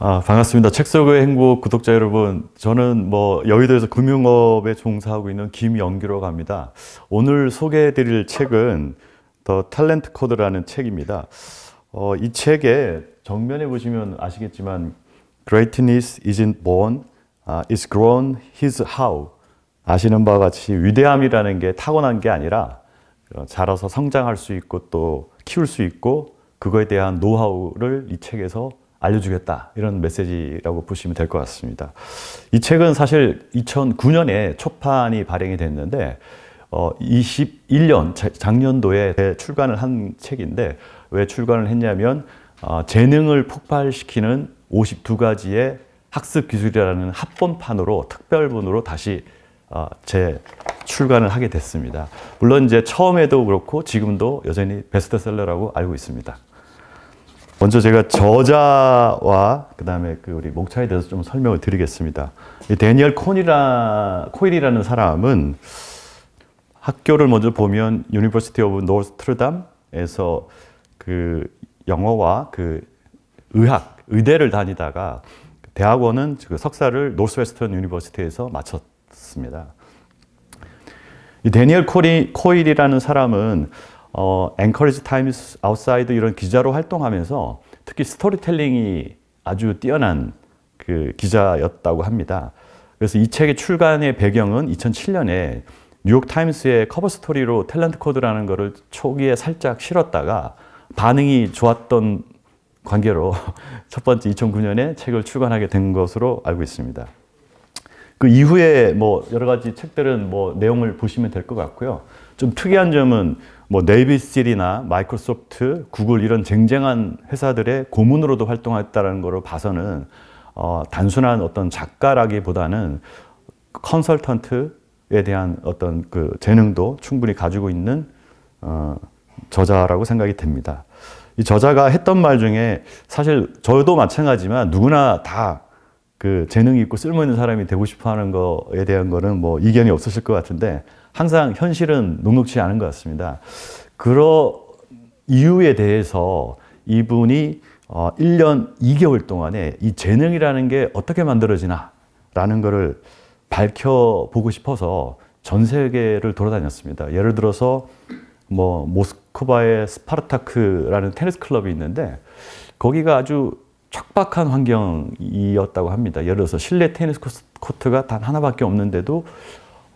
아, 반갑습니다. 책 속의 행복 구독자 여러분. 저는 뭐 여의도에서 금융업에 종사하고 있는 김영규라고 합니다. 오늘 소개해 드릴 책은 더 탤런트 코드라는 책입니다. 어, 이 책에 정면에 보시면 아시겠지만 greatness isn't born, 아, is grown, his how. 아시는 바와 같이 위대함이라는 게 타고난 게 아니라 자라서 성장할 수 있고 또 키울 수 있고 그거에 대한 노하우를 이 책에서 알려주겠다 이런 메시지라고 보시면 될 것 같습니다. 이 책은 사실 2009년에 초판이 발행이 됐는데 어, 21년 작년도에 출간을 한 책인데 왜 출간을 했냐면 어, 재능을 폭발시키는 52가지의 학습 기술이라는 합본판으로 특별본으로 다시 어, 재출간을 하게 됐습니다. 물론 이제 처음에도 그렇고 지금도 여전히 베스트셀러라고 알고 있습니다. 먼저 제가 저자와 그다음에 그 우리 목차에 대해서 좀 설명을 드리겠습니다. 데니얼 코니라 코일이라는 사람은 학교를 먼저 보면 유니버시티 오브 노스트르담에서 그 영어와 그 의학 의대를 다니다가 대학원은 그 석사를 노스웨스턴 유니버시티에서 마쳤습니다. 이 데니얼 코리, 코일이라는 사람은 어, 앵커리지 타임스 아웃사이드 이런 기자로 활동하면서 특히 스토리텔링이 아주 뛰어난 그 기자였다고 합니다. 그래서 이 책의 출간의 배경은 2007년에 뉴욕타임스의 커버 스토리로 탤런트 코드라는 거를 초기에 살짝 실었다가 반응이 좋았던 관계로 첫 번째 2009년에 책을 출간하게 된 것으로 알고 있습니다. 그 이후에 뭐 여러 가지 책들은 뭐 내용을 보시면 될 것 같고요. 좀 특이한 점은 뭐 네이비실이나 마이크로소프트, 구글 이런 쟁쟁한 회사들의 고문으로도 활동했다는 것을 봐서는 어, 단순한 어떤 작가라기보다는 컨설턴트에 대한 어떤 그 재능도 충분히 가지고 있는 어, 저자라고 생각이 됩니다. 이 저자가 했던 말 중에 사실 저도 마찬가지지만 누구나 다 그재능 있고 쓸모있는 사람이 되고 싶어 하는 거에 대한 거는 뭐 이견이 없으실 것 같은데 항상 현실은 녹록치 않은 것 같습니다. 그러 이유에 대해서 이분이 어, 1년 2개월 동안에 이 재능이라는 게 어떻게 만들어지나 라는 것을 밝혀보고 싶어서 전 세계를 돌아다녔습니다. 예를 들어서 뭐 모스크바의 스파르타크라는 테니스 클럽이 있는데 거기가 아주 척박한 환경이었다고 합니다. 예를 들어서 실내 테니스 코트가 단 하나밖에 없는데도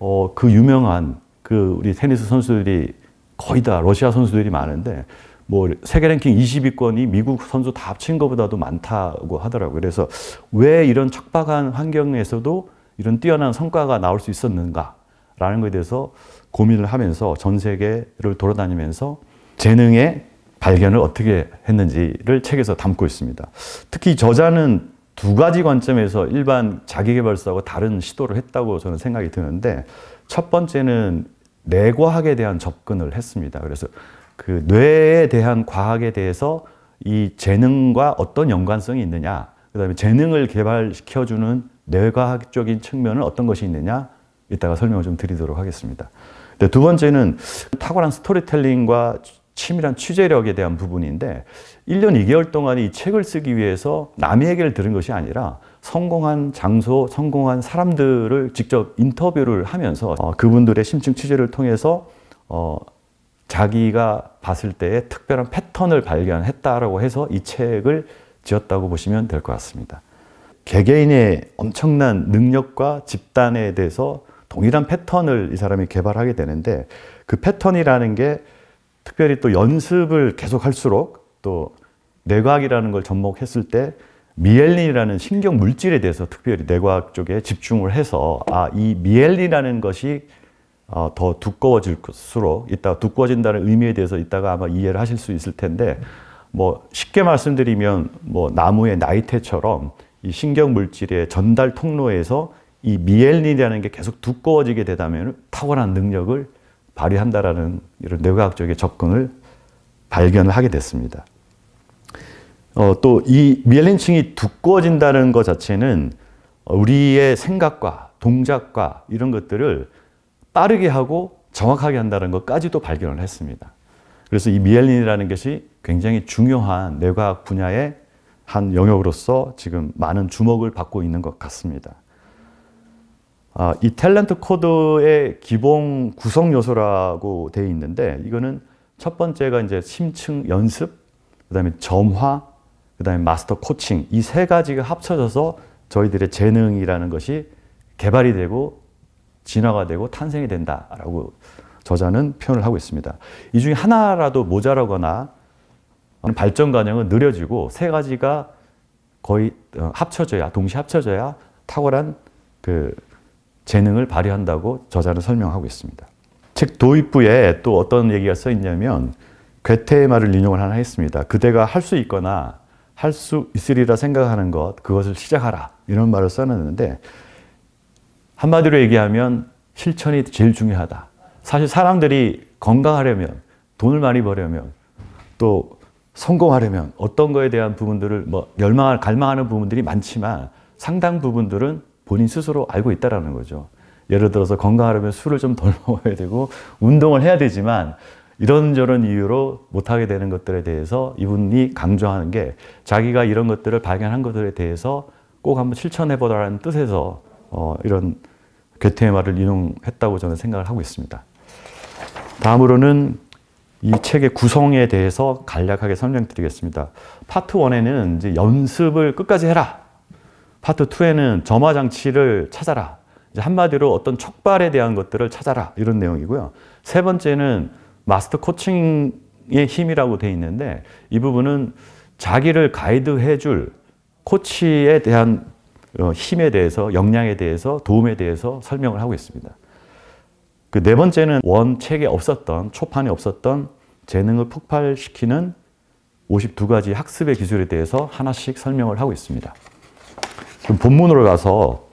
어, 그 유명한 그 우리 테니스 선수들이 거의 다 러시아 선수들이 많은데 뭐 세계 랭킹 20위권이 미국 선수 다 합친 것보다도 많다고 하더라고요. 그래서 왜 이런 척박한 환경에서도 이런 뛰어난 성과가 나올 수 있었는가라는 것에 대해서 고민을 하면서 전 세계를 돌아다니면서 재능의 발견을 어떻게 했는지를 책에서 담고 있습니다. 특히 저자는 두 가지 관점에서 일반 자기개발서하고 다른 시도를 했다고 저는 생각이 드는데 첫 번째는 뇌과학에 대한 접근을 했습니다. 그래서 그 뇌에 대한 과학에 대해서 이 재능과 어떤 연관성이 있느냐, 그 다음에 재능을 개발시켜주는 뇌과학적인 측면은 어떤 것이 있느냐, 이따가 설명을 좀 드리도록 하겠습니다. 두 번째는 탁월한 스토리텔링과 치밀한 취재력에 대한 부분인데 1년 2개월 동안 이 책을 쓰기 위해서 남의 얘기를 들은 것이 아니라 성공한 장소, 성공한 사람들을 직접 인터뷰를 하면서 어, 그분들의 심층 취재를 통해서 어, 자기가 봤을 때의 특별한 패턴을 발견했다라고 해서 이 책을 지었다고 보시면 될 것 같습니다. 개개인의 엄청난 능력과 집단에 대해서 동일한 패턴을 이 사람이 개발하게 되는데 그 패턴이라는 게 특별히 또 연습을 계속 할수록 또 뇌과학이라는 걸 접목했을 때 미엘린이라는 신경 물질에 대해서 특별히 뇌과학 쪽에 집중을 해서 아, 이 미엘린이라는 것이 어, 더 두꺼워질수록 것 이따 두꺼워진다는 의미에 대해서 이따가 아마 이해를 하실 수 있을 텐데 뭐 쉽게 말씀드리면 뭐 나무의 나이테처럼 이 신경 물질의 전달 통로에서 이 미엘린이라는 게 계속 두꺼워지게 되다면 탁월한 능력을 발휘한다라는 이런 뇌과학적인 접근을 발견을 하게 됐습니다. 어, 또이 미엘린층이 두꺼워진다는 것 자체는 어, 우리의 생각과 동작과 이런 것들을 빠르게 하고 정확하게 한다는 것까지도 발견을 했습니다. 그래서 이 미엘린이라는 것이 굉장히 중요한 뇌과학 분야의 한 영역으로서 지금 많은 주목을 받고 있는 것 같습니다. 아, 이 탤런트 코드의 기본 구성 요소라고 되어 있는데 이거는 첫 번째가 이제 심층 연습, 그다음에 점화, 그다음에 마스터 코칭 이 세 가지가 합쳐져서 저희들의 재능이라는 것이 개발이 되고 진화가 되고 탄생이 된다라고 저자는 표현을 하고 있습니다. 이 중에 하나라도 모자라거나 발전 과정은 느려지고 세 가지가 거의 어, 합쳐져야 동시 합쳐져야 탁월한 그 재능을 발휘한다고 저자는 설명하고 있습니다. 책 도입부에 또 어떤 얘기가 써 있냐면 괴테의 말을 인용을 하나 했습니다. 그대가 할 수 있거나 할수 있으리라 생각하는 것, 그것을 시작하라. 이런 말을 써놨는데, 한마디로 얘기하면 실천이 제일 중요하다. 사실 사람들이 건강하려면, 돈을 많이 벌려면, 또 성공하려면 어떤 거에 대한 부분들을 뭐 열망, 갈망하는 부분들이 많지만 상당 부분들은 본인 스스로 알고 있다라는 거죠. 예를 들어서 건강하려면 술을 좀 덜 먹어야 되고 운동을 해야 되지만 이런저런 이유로 못하게 되는 것들에 대해서 이분이 강조하는 게 자기가 이런 것들을 발견한 것들에 대해서 꼭 한번 실천해보라는 뜻에서 어, 이런 괴테의 말을 인용했다고 저는 생각을 하고 있습니다. 다음으로는 이 책의 구성에 대해서 간략하게 설명드리겠습니다. 파트 1에는 이제 연습을 끝까지 해라. 파트 2에는 점화 장치를 찾아라. 한마디로 어떤 촉발에 대한 것들을 찾아라. 이런 내용이고요. 세 번째는 마스터 코칭의 힘이라고 돼 있는데 이 부분은 자기를 가이드해 줄 코치에 대한 어, 힘에 대해서 역량에 대해서 도움에 대해서 설명을 하고 있습니다. 그 네 번째는 원책에 없었던 초판에 없었던 재능을 폭발시키는 52가지 학습의 기술에 대해서 하나씩 설명을 하고 있습니다. 본문으로 가서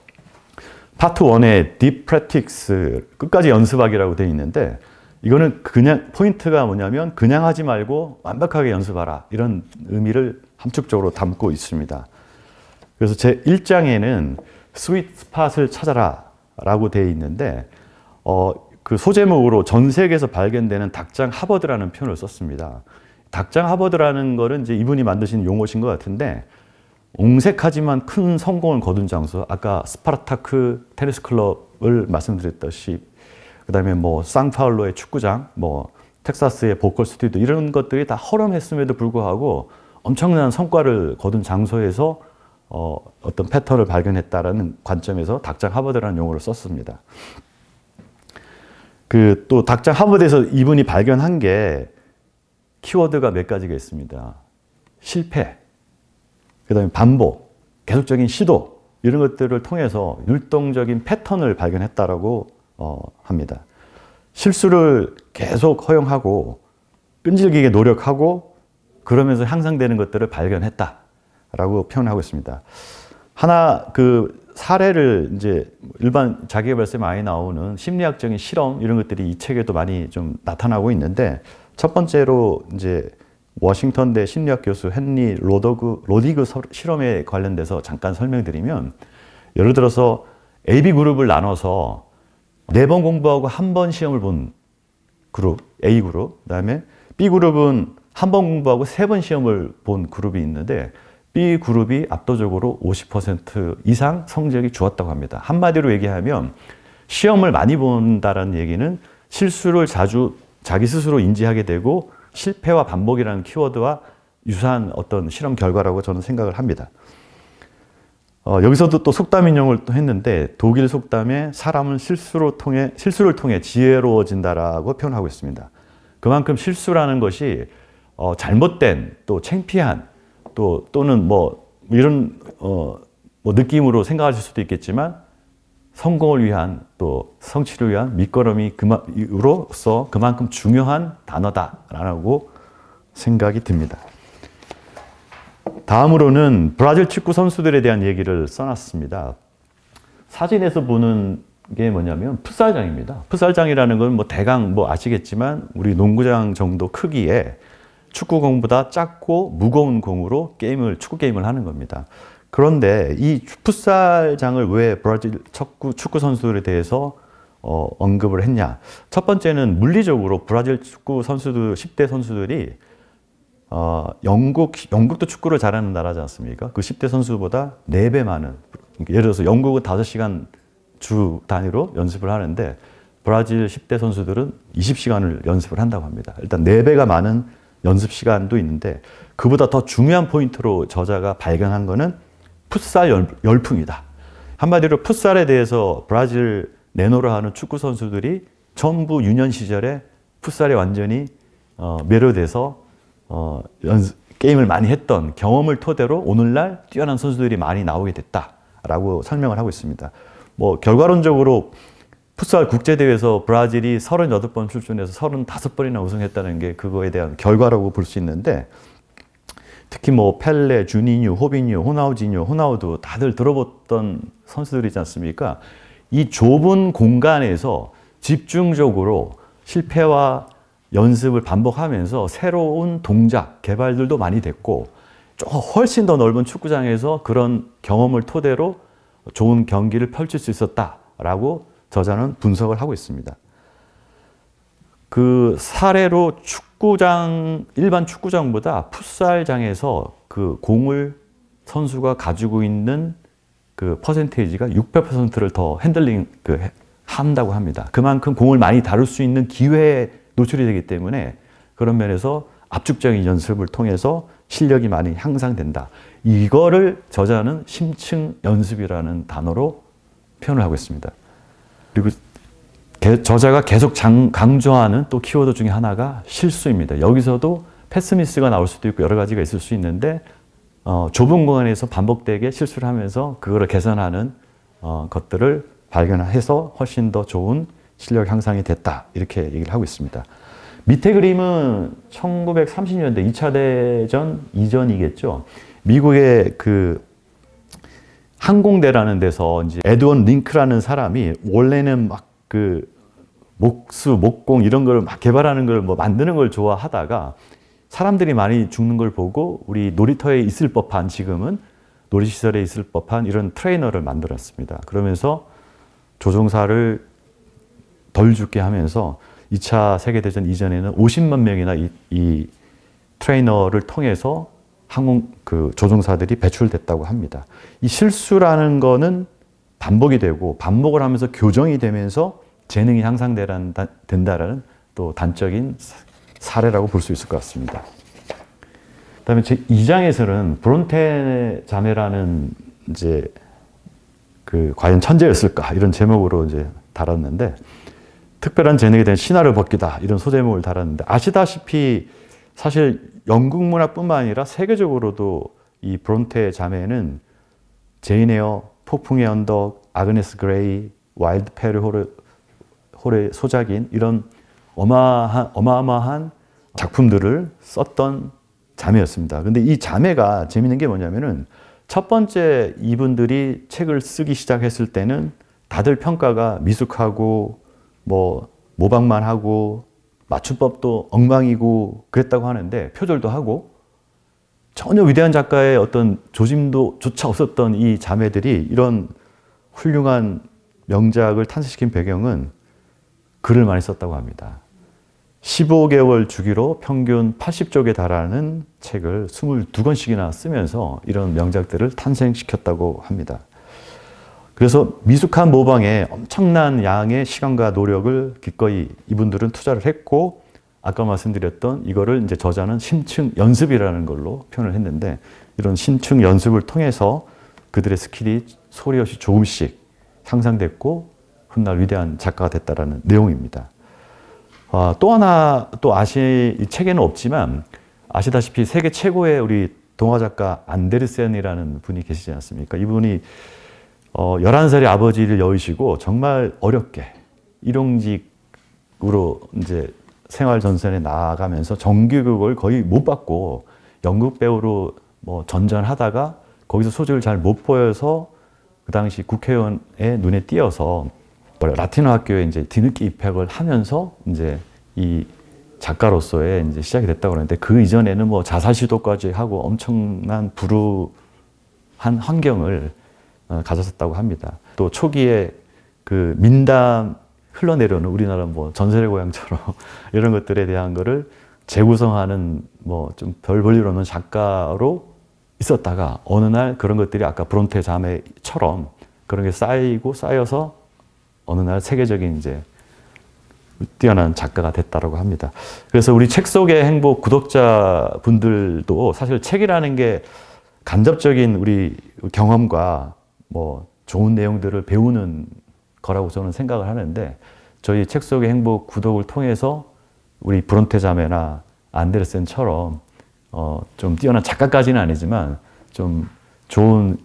파트 1의 딥 프랙틱스 끝까지 연습하기라고 되어 있는데 이거는 그냥 포인트가 뭐냐면 그냥 하지 말고 완벽하게 연습하라 이런 의미를 함축적으로 담고 있습니다. 그래서 제 1장에는 스윗 스팟을 찾아라 라고 되어 있는데 어, 그 소제목으로 전 세계에서 발견되는 닭장 하버드라는 표현을 썼습니다. 닭장 하버드라는 거는 이제 이분이 만드신 용어신 것 같은데 옹색하지만 큰 성공을 거둔 장소 아까 스파르타크 테니스 클럽을 말씀드렸듯이 그다음에 뭐 상파울로의 축구장, 뭐 텍사스의 보컬 스튜디오 이런 것들이 다 허름했음에도 불구하고 엄청난 성과를 거둔 장소에서 어, 어떤 패턴을 발견했다라는 관점에서 닥장 하버드라는 용어를 썼습니다. 그 또 닥장 하버드에서 이분이 발견한 게 키워드가 몇 가지가 있습니다. 실패, 그다음에 반복, 계속적인 시도 이런 것들을 통해서 율동적인 패턴을 발견했다라고 어, 합니다. 실수를 계속 허용하고 끈질기게 노력하고 그러면서 향상되는 것들을 발견했다라고 표현하고 있습니다. 하나 그 사례를 이제 일반 자기개발서에 많이 나오는 심리학적인 실험 이런 것들이 이 책에도 많이 좀 나타나고 있는데 첫 번째로 이제 워싱턴대 심리학 교수 헨리 로더그 로디그 실험에 관련돼서 잠깐 설명드리면 예를 들어서 AB 그룹을 나눠서 네번 공부하고 한 번 시험을 본 그룹, A그룹, 그 다음에 B그룹은 한 번 공부하고 세 번 시험을 본 그룹이 있는데 B그룹이 압도적으로 50% 이상 성적이 좋았다고 합니다. 한마디로 얘기하면 시험을 많이 본다는 얘기는 실수를 자주 자기 스스로 인지하게 되고 실패와 반복이라는 키워드와 유사한 어떤 실험 결과라고 저는 생각을 합니다. 어, 여기서도 또 속담 인용을 또 했는데 독일 속담에 사람은 실수로 통해 실수를 통해 지혜로워진다라고 표현하고 있습니다. 그만큼 실수라는 것이 어, 잘못된 또 창피한 또 또는 뭐 이런 어, 뭐 느낌으로 생각하실 수도 있겠지만 성공을 위한 또 성취를 위한 밑거름이 로서 그만큼 중요한 단어다라고 생각이 듭니다. 다음으로는 브라질 축구 선수들에 대한 얘기를 써놨습니다. 사진에서 보는 게 뭐냐면 풋살장입니다. 풋살장이라는 건 뭐 대강 뭐 아시겠지만 우리 농구장 정도 크기에 축구공보다 작고 무거운 공으로 게임을 축구 게임을 하는 겁니다. 그런데 이 풋살장을 왜 브라질 축구, 축구 선수들에 대해서 어, 언급을 했냐? 첫 번째는 물리적으로 브라질 축구 선수들 10대 선수들이 어, 영국, 영국도 축구를 잘하는 나라지 않습니까? 그 10대 선수보다 4배 많은, 그러니까 예를 들어서 영국은 5시간 주 단위로 연습을 하는데 브라질 10대 선수들은 20시간을 연습을 한다고 합니다. 일단 4배가 많은 연습 시간도 있는데 그보다 더 중요한 포인트로 저자가 발견한 거는 풋살 열, 풍이다 한마디로 풋살에 대해서 브라질 네노로 하는 축구 선수들이 전부 유년 시절에 풋살에 완전히 어, 매료돼서 어, 연습, 게임을 많이 했던 경험을 토대로 오늘날 뛰어난 선수들이 많이 나오게 됐다라고 설명을 하고 있습니다. 뭐 결과론적으로 풋살 국제대회에서 브라질이 38번 출전해서 35번이나 우승했다는 게 그거에 대한 결과라고 볼 수 있는데 특히 뭐 펠레, 주니뉴, 호비뉴, 호나우지뉴, 호나우두 다들 들어봤던 선수들이지 않습니까? 이 좁은 공간에서 집중적으로 실패와 연습을 반복하면서 새로운 동작 개발들도 많이 됐고 조금 훨씬 더 넓은 축구장에서 그런 경험을 토대로 좋은 경기를 펼칠 수 있었다라고 저자는 분석을 하고 있습니다. 그 사례로 축구장 일반 축구장보다 풋살장에서 그 공을 선수가 가지고 있는 그 퍼센테이지가 600%를 더 핸들링 그 한다고 합니다. 그만큼 공을 많이 다룰 수 있는 기회 노출이 되기 때문에 그런 면에서 압축적인 연습을 통해서 실력이 많이 향상된다. 이거를 저자는 심층 연습이라는 단어로 표현을 하고 있습니다. 그리고 개, 저자가 계속 장, 강조하는 또 키워드 중에 하나가 실수입니다. 여기서도 패스미스가 나올 수도 있고 여러 가지가 있을 수 있는데 어, 좁은 공간에서 반복되게 실수를 하면서 그거를 개선하는 어, 것들을 발견해서 훨씬 더 좋은 실력 향상이 됐다. 이렇게 얘기를 하고 있습니다. 밑에 그림은 1930년대 2차 대전 이전이겠죠. 미국의 그 항공대라는 데서 이제 에드원 링크라는 사람이 원래는 막 그 목수, 목공 이런 걸 막 개발하는 걸 뭐 만드는 걸 좋아하다가 사람들이 많이 죽는 걸 보고 우리 놀이터에 있을 법한 지금은 놀이시설에 있을 법한 이런 트레이너를 만들었습니다. 그러면서 조종사를 덜 죽게 하면서 2차 세계대전 이전에는 50만 명이나 이, 이 트레이너를 통해서 항공 그 조종사들이 배출됐다고 합니다. 이 실수라는 거는 반복이 되고 반복을 하면서 교정이 되면서 재능이 향상된다라는 또 단적인 사례라고 볼 수 있을 것 같습니다. 그다음에 제 2장에서는 브론테 자매라는 이제 그 과연 천재였을까 이런 제목으로 이제 달았는데 특별한 재능에 대한 신화를 벗기다 이런 소제목을 달았는데 아시다시피 사실 영국 문화뿐만 아니라 세계적으로도 이 브론테 자매는 제인에어, 폭풍의 언덕, 아그네스 그레이, 와일드 페르 호르, 홀의 소작인 이런 어마한, 어마어마한 작품들을 썼던 자매였습니다. 근데 이 자매가 재밌는 게 뭐냐면은 첫 번째 이분들이 책을 쓰기 시작했을 때는 다들 평가가 미숙하고 뭐 모방만 하고 맞춤법도 엉망이고 그랬다고 하는데 표절도 하고 전혀 위대한 작가의 어떤 조짐도 조차 없었던 이 자매들이 이런 훌륭한 명작을 탄생시킨 배경은 글을 많이 썼다고 합니다. 15개월 주기로 평균 80쪽에 달하는 책을 22권씩이나 쓰면서 이런 명작들을 탄생시켰다고 합니다. 그래서 미숙한 모방에 엄청난 양의 시간과 노력을 기꺼이 이분들은 투자를 했고 아까 말씀드렸던 이거를 이제 저자는 심층 연습이라는 걸로 표현을 했는데 이런 심층 연습을 통해서 그들의 스킬이 소리 없이 조금씩 향상됐고 훗날 위대한 작가가 됐다라는 내용입니다. 아, 또 하나 또 아시 이 책에는 없지만 아시다시피 세계 최고의 우리 동화 작가 안데르센이라는 분이 계시지 않습니까? 이분이 어, 11살의 아버지를 여의시고 정말 어렵게 일용직으로 이제 생활 전선에 나아가면서 정규극을 거의 못 받고 연극 배우로 뭐 전전하다가 거기서 소질을 잘 못 보여서 그 당시 국회의원의 눈에 띄어서 라틴어 학교에 이제 뒤늦게 입학을 하면서 이제 이 작가로서의 이제 시작이 됐다고 그러는데 그 이전에는 뭐 자살 시도까지 하고 엄청난 불우한 환경을 어, 가졌었다고 합니다. 또 초기에 그 민담 흘러내려오는 우리나라 뭐 전설의 고향처럼 이런 것들에 대한 거를 재구성하는 뭐 좀별 볼일 없는 작가로 있었다가 어느 날 그런 것들이 아까 브론테 자매처럼 그런 게 쌓이고 쌓여서 어느 날 세계적인 이제 뛰어난 작가가 됐다라고 합니다. 그래서 우리 책 속의 행복 구독자 분들도 사실 책이라는 게 간접적인 우리 경험과 뭐 좋은 내용들을 배우는 거라고 저는 생각을 하는데 저희 책 속의 행복 구독을 통해서 우리 브론테 자매나 안데르센처럼 어, 좀 뛰어난 작가까지는 아니지만 좀 좋은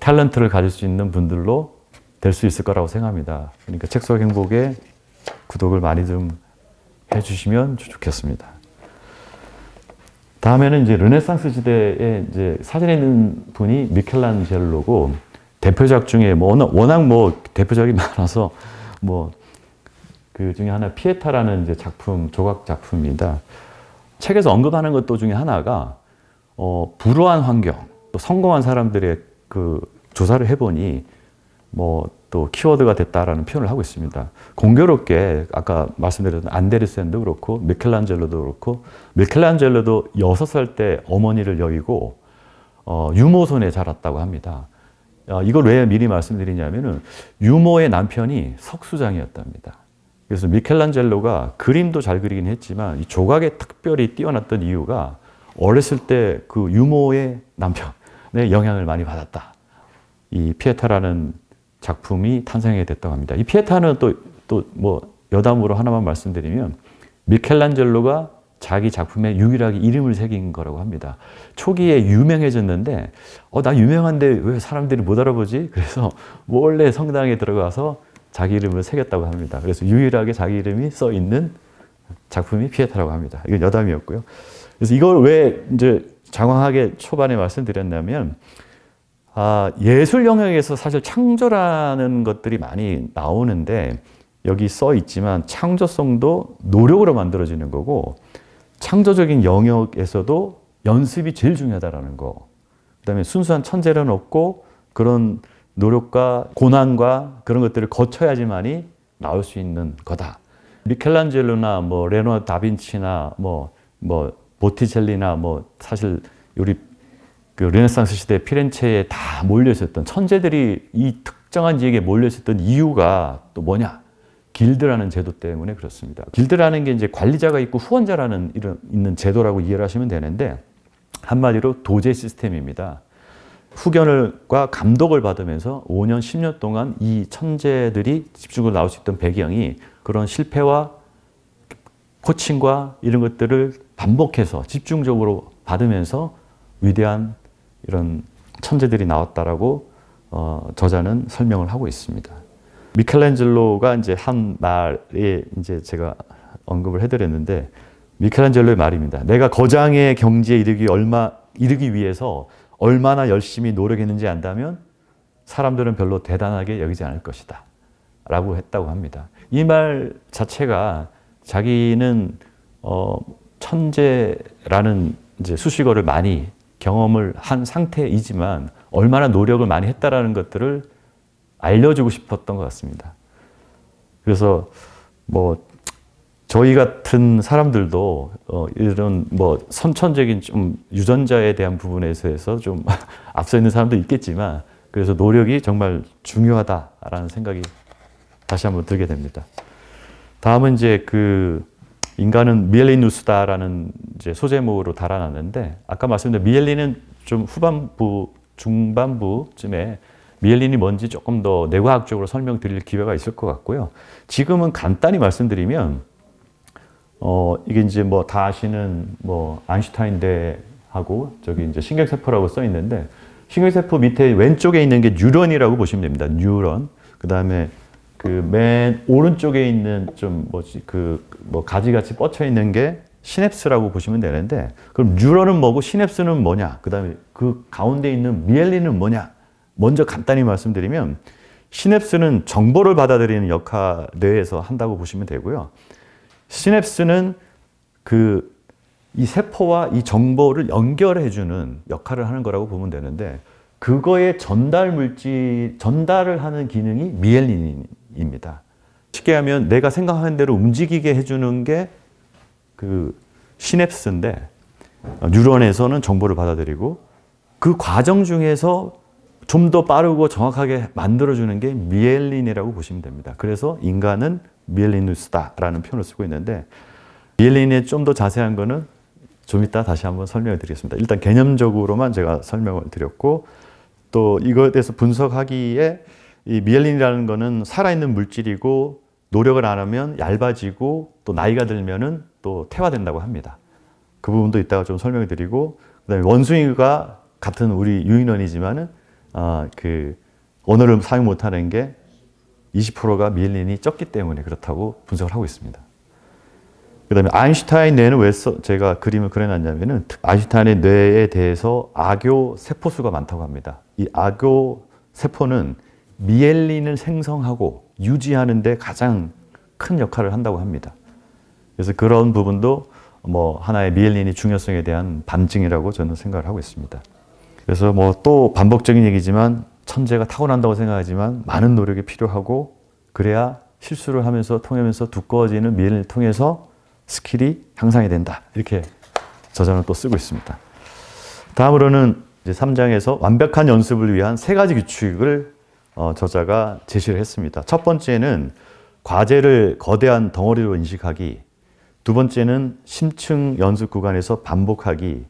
탤런트를 가질 수 있는 분들로 될 수 있을 거라고 생각합니다. 그러니까 책속 행복에 구독을 많이 좀 해주시면 좋겠습니다. 다음에는 이제 르네상스 시대에 이제 사진에 있는 분이 미켈란젤로고 대표작 중에 뭐 워낙 뭐 대표작이 많아서 뭐 그 중에 하나 피에타라는 이제 작품 조각 작품입니다. 책에서 언급하는 것도 중에 하나가 어 불우한 환경 또 성공한 사람들의 그 조사를 해보니 뭐또 키워드가 됐다라는 표현을 하고 있습니다. 공교롭게 아까 말씀드렸던 안데르센도 그렇고 미켈란젤로도 그렇고 미켈란젤로도 6살 때 어머니를 여의고 어, 유모 손에 자랐다고 합니다. 어, 이걸 왜 미리 말씀드리냐면은 유모의 남편이 석수장이었답니다. 그래서 미켈란젤로가 그림도 잘 그리긴 했지만 이 조각에 특별히 뛰어났던 이유가 어렸을 때 그 유모의 남편의 영향을 많이 받았다. 이 피에타라는 작품이 탄생하게 됐다고 합니다. 이 피에타는 또, 또 뭐 여담으로 하나만 말씀드리면 미켈란젤로가 자기 작품에 유일하게 이름을 새긴 거라고 합니다. 초기에 유명해졌는데, 어, 나 유명한데 왜 사람들이 못 알아보지? 그래서 뭐 원래 성당에 들어가서 자기 이름을 새겼다고 합니다. 그래서 유일하게 자기 이름이 써 있는 작품이 피에타라고 합니다. 이건 여담이었고요. 그래서 이걸 왜 이제 장황하게 초반에 말씀드렸냐면, 아, 예술 영역에서 사실 창조라는 것들이 많이 나오는데 여기 써 있지만 창조성도 노력으로 만들어지는 거고 창조적인 영역에서도 연습이 제일 중요하다는 거. 그다음에 순수한 천재는 없고 그런 노력과 고난과 그런 것들을 거쳐야지만이 나올 수 있는 거다. 미켈란젤로나 뭐 레노 다빈치나 뭐뭐 뭐 보티첼리나 뭐 사실 우리 그 르네상스 시대 피렌체에 다 몰려 있었던 천재들이 이 특정한 지역에 몰려 있었던 이유가 또 뭐냐? 길드라는 제도 때문에 그렇습니다. 길드라는 게 이제 관리자가 있고 후원자라는 이런 있는 제도라고 이해를 하시면 되는데 한마디로 도제 시스템입니다. 후견과 감독을 받으면서 5년, 10년 동안 이 천재들이 집중으로 나올 수 있던 배경이 그런 실패와 코칭과 이런 것들을 반복해서 집중적으로 받으면서 위대한 이런 천재들이 나왔다라고 어, 저자는 설명을 하고 있습니다. 미켈란젤로가 이제 한 말이 이제 제가 언급을 해드렸는데 미켈란젤로의 말입니다. 내가 거장의 경지에 이르기 얼마 이르기 위해서 얼마나 열심히 노력했는지 안다면 사람들은 별로 대단하게 여기지 않을 것이다. 라고 했다고 합니다. 이 말 자체가 자기는 어, 천재라는 이제 수식어를 많이 경험을 한 상태이지만 얼마나 노력을 많이 했다라는 것들을 알려주고 싶었던 것 같습니다. 그래서 뭐 저희 같은 사람들도 어 이런 뭐 선천적인 좀 유전자에 대한 부분에서 좀 앞서 있는 사람도 있겠지만 그래서 노력이 정말 중요하다라는 생각이 다시 한번 들게 됩니다. 다음은 이제 그 인간은 미엘린 누스다라는 이제 소제목으로 달아났는데 아까 말씀드린 미엘린은 좀 후반부 중반부쯤에 미엘린이 뭔지 조금 더 내과학적으로 설명드릴 기회가 있을 것 같고요. 지금은 간단히 말씀드리면 어 이게 이제 뭐 다 아시는 뭐 안슈타인 대하고 저기 이제 신경세포라고 써 있는데 신경세포 밑에 왼쪽에 있는 게 뉴런이라고 보시면 됩니다. 뉴런. 그다음에 그맨 오른쪽에 있는 좀 뭐지 그 뭐 가지같이 뻗쳐 있는 게 시냅스라고 보시면 되는데 그럼 뉴런은 뭐고 시냅스는 뭐냐? 그다음에 그 가운데 있는 미엘린은 뭐냐? 먼저 간단히 말씀드리면 시냅스는 정보를 받아들이는 역할 뇌에서 한다고 보시면 되고요. 시냅스는 그 이 세포와 이 정보를 연결해 주는 역할을 하는 거라고 보면 되는데 그거의 전달 물질 전달을 하는 기능이 미엘린입니다. 입니다. 쉽게 하면 내가 생각하는 대로 움직이게 해주는 게 그 시냅스인데 어, 뉴런에서는 정보를 받아들이고 그 과정 중에서 좀 더 빠르고 정확하게 만들어주는 게 미엘린이라고 보시면 됩니다. 그래서 인간은 미엘리누스다라는 표현을 쓰고 있는데 미엘린의 좀 더 자세한 거는 좀 이따 다시 한번 설명해 드리겠습니다. 일단 개념적으로만 제가 설명을 드렸고 또 이것에 대해서 분석하기에 이 미엘린이라는 거는 살아있는 물질이고 노력을 안 하면 얇아지고 또 나이가 들면은 또퇴화된다고 합니다. 그 부분도 이따가 좀 설명해 드리고 그다음에 원숭이가 같은 우리 유인원이지만은 아, 그 언어를 사용 못하는 게 20%가 미엘린이 적기 때문에 그렇다고 분석을 하고 있습니다. 그 다음에 아인슈타인 뇌는 왜 써, 제가 그림을 그려놨냐면은 아인슈타인의 뇌에 대해서 아교 세포수가 많다고 합니다. 이 아교 세포는 미엘린을 생성하고 유지하는 데 가장 큰 역할을 한다고 합니다. 그래서 그런 부분도 뭐 하나의 미엘린이 중요성에 대한 반증이라고 저는 생각을 하고 있습니다. 그래서 뭐 또 반복적인 얘기지만 천재가 타고난다고 생각하지만 많은 노력이 필요하고 그래야 실수를 하면서 통하면서 두꺼워지는 미엘린을 통해서 스킬이 향상이 된다. 이렇게 저자는 또 쓰고 있습니다. 다음으로는 이제 3장에서 완벽한 연습을 위한 세 가지 규칙을 어, 저자가 제시를 했습니다. 첫 번째는 과제를 거대한 덩어리로 인식하기, 두 번째는 심층 연습 구간에서 반복하기,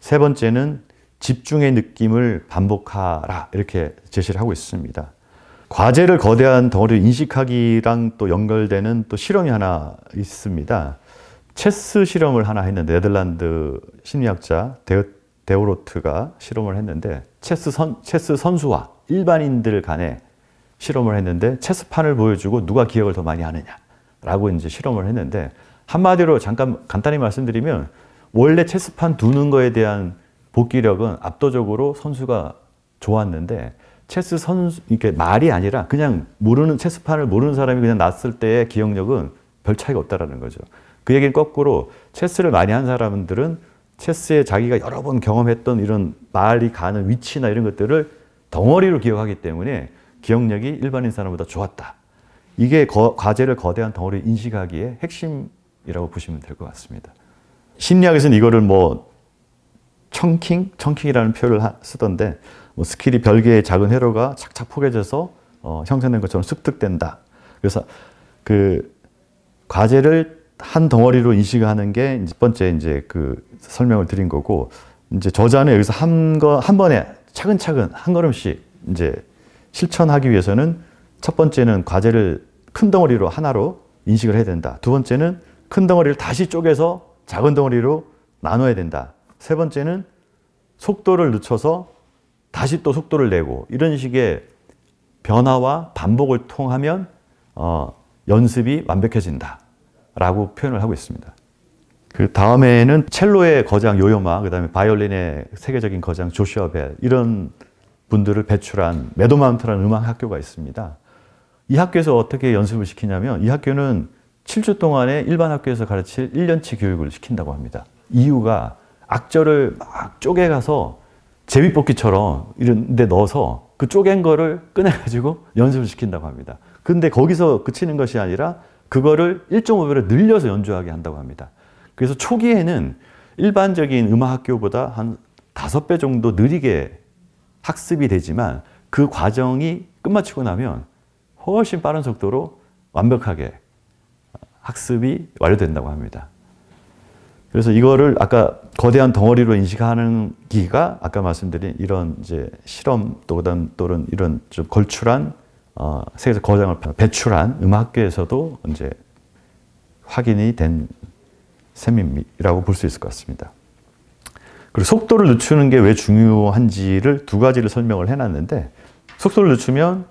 세 번째는 집중의 느낌을 반복하라 이렇게 제시를 하고 있습니다. 과제를 거대한 덩어리로 인식하기랑 또 연결되는 또 실험이 하나 있습니다. 체스 실험을 하나 했는데 네덜란드 심리학자 데오로트가 실험을 했는데 체스 선 체스 선수와 일반인들 간에 실험을 했는데 체스판을 보여주고 누가 기억을 더 많이 하느냐라고 이제 실험을 했는데 한마디로 잠깐 간단히 말씀드리면 원래 체스판 두는 거에 대한 복기력은 압도적으로 선수가 좋았는데 체스 선수 이렇게 말이 아니라 그냥 모르는 체스판을 모르는 사람이 그냥 났을 때의 기억력은 별 차이가 없다라는 거죠. 그 얘기는 거꾸로 체스를 많이 한 사람들은 체스에 자기가 여러 번 경험했던 이런 말이 가는 위치나 이런 것들을 덩어리로 기억하기 때문에 기억력이 일반인 사람보다 좋았다. 이게 거, 과제를 거대한 덩어리 인식하기에 핵심이라고 보시면 될 것 같습니다. 심리학에서는 이거를 뭐 청킹, 청킹이라는 표현을 하, 쓰던데 뭐 스킬이 별개의 작은 회로가 착착 포개져서 어, 형성된 것처럼 습득된다. 그래서 그 과제를 한 덩어리로 인식하는 게 첫 번째 이제 그 설명을 드린 거고 이제 저자는 여기서 한 거 한 번에 차근차근 한 걸음씩 이제 실천하기 위해서는 첫 번째는 과제를 큰 덩어리로 하나로 인식을 해야 된다. 두 번째는 큰 덩어리를 다시 쪼개서 작은 덩어리로 나눠야 된다. 세 번째는 속도를 늦춰서 다시 또 속도를 내고 이런 식의 변화와 반복을 통하면 어, 연습이 완벽해진다라고 표현을 하고 있습니다. 그 다음에는 첼로의 거장 요요마, 그 다음에 바이올린의 세계적인 거장 조슈아 벨 이런 분들을 배출한 매도마운트라는 음악 학교가 있습니다. 이 학교에서 어떻게 연습을 시키냐면 이 학교는 7주 동안에 일반 학교에서 가르칠 1년치 교육을 시킨다고 합니다. 이유가 악절을 막 쪼개가서 제비뽑기처럼 이런 데 넣어서 그 쪼갠 거를 꺼내가지고 연습을 시킨다고 합니다. 근데 거기서 그치는 것이 아니라 그거를 1.5배로 늘려서 연주하게 한다고 합니다. 그래서 초기에는 일반적인 음악학교보다 한 다섯 배 정도 느리게 학습이 되지만 그 과정이 끝마치고 나면 훨씬 빠른 속도로 완벽하게 학습이 완료된다고 합니다. 그래서 이거를 아까 거대한 덩어리로 인식하는 기가 아까 말씀드린 이런 이제 실험 또는 또는 이런 좀 걸출한 어, 세계에 거장을 배출한 음악계에서도 이제 확인이 된 셈이라고 볼 수 있을 것 같습니다. 그리고 속도를 늦추는 게 왜 중요한지를 두 가지를 설명을 해놨는데 속도를 늦추면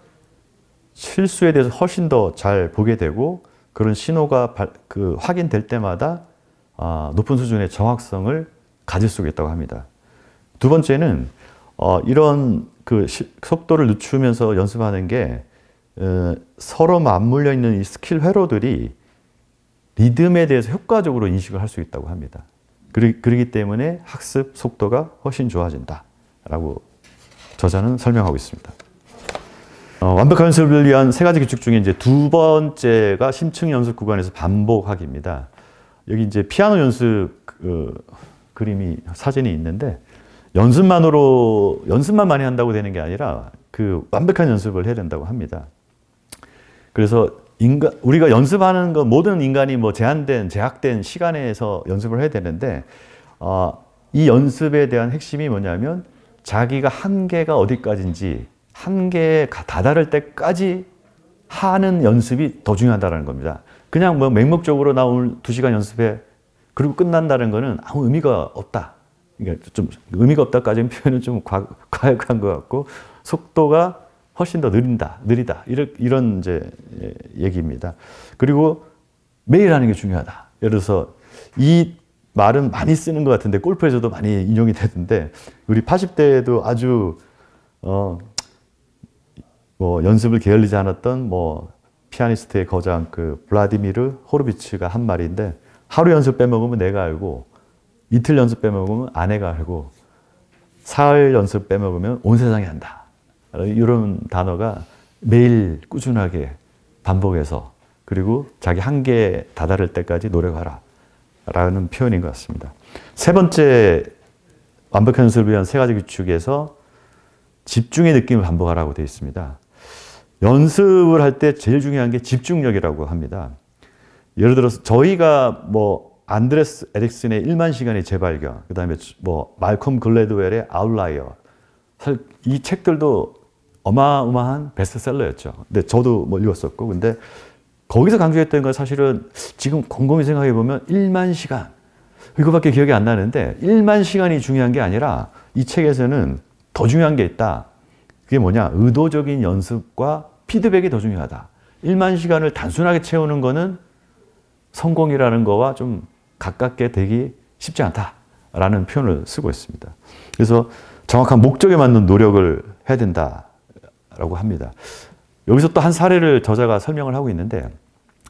실수에 대해서 훨씬 더 잘 보게 되고 그런 신호가 발, 그 확인될 때마다 아, 높은 수준의 정확성을 가질 수 있다고 합니다. 두 번째는 어, 이런 그 시, 속도를 늦추면서 연습하는 게 어, 서로 맞물려 있는 이 스킬 회로들이 리듬에 대해서 효과적으로 인식을 할 수 있다고 합니다. 그리, 기 때문에 학습 속도가 훨씬 좋아진다라고 저자는 설명하고 있습니다. 어, 완벽한 연습을 위한 세 가지 규칙 중에 이제 두 번째가 심층 연습 구간에서 반복하기입니다. 여기 이제 피아노 연습 그, 그림이 사진이 있는데 연습만으로 연습만 많이 한다고 되는 게 아니라 그 완벽한 연습을 해야 된다고 합니다. 그래서 인간, 우리가 연습하는 거 모든 인간이 뭐 제한된, 제약된 시간에서 연습을 해야 되는데, 어, 이 연습에 대한 핵심이 뭐냐면 자기가 한계가 어디까지인지 한계에 다다를 때까지 하는 연습이 더 중요하다는 겁니다. 그냥 뭐 맹목적으로 나 오늘 2시간 연습해. 그리고 끝난다는 거는 아무 의미가 없다. 그러니까 좀 의미가 없다까지는 표현은 좀 과, 과격한 것 같고 속도가 훨씬 더 느린다, 느리다. 이런, 이런 이제 예, 얘기입니다. 그리고 매일 하는 게 중요하다. 예를 들어서 이 말은 많이 쓰는 것 같은데 골프에서도 많이 인용이 되던데 우리 80대에도 아주 어뭐 연습을 게을리지 않았던 뭐 피아니스트의 거장 그 블라디미르 호르비츠가 한 말인데 하루 연습 빼먹으면 내가 알고 이틀 연습 빼먹으면 아내가 알고 사흘 연습 빼먹으면 온 세상이 안다. 어, 이런 단어가 매일 꾸준하게 반복해서 그리고 자기 한계에 다다를 때까지 노력하라. 라는 표현인 것 같습니다. 세 번째 완벽한 연습을 위한 세 가지 규칙에서 집중의 느낌을 반복하라고 되어 있습니다. 연습을 할 때 제일 중요한 게 집중력이라고 합니다. 예를 들어서 저희가 뭐 안드레스 에릭슨의 1만 시간의 재발견, 그 다음에 뭐 말콤 글래드웰의 아웃라이어, 이 책들도 어마어마한 베스트셀러였죠. 근데 저도 뭐 읽었었고, 근데 거기서 강조했던 건 사실은 지금 곰곰이 생각해 보면 1만 시간 이거밖에 기억이 안 나는데 1만 시간이 중요한 게 아니라 이 책에서는 더 중요한 게 있다. 그게 뭐냐? 의도적인 연습과 피드백이 더 중요하다. 1만 시간을 단순하게 채우는 거는 성공이라는 거와 좀 가깝게 되기 쉽지 않다라는 표현을 쓰고 있습니다. 그래서 정확한 목적에 맞는 노력을 해야 된다. 라고 합니다. 여기서 또 한 사례를 저자가 설명을 하고 있는데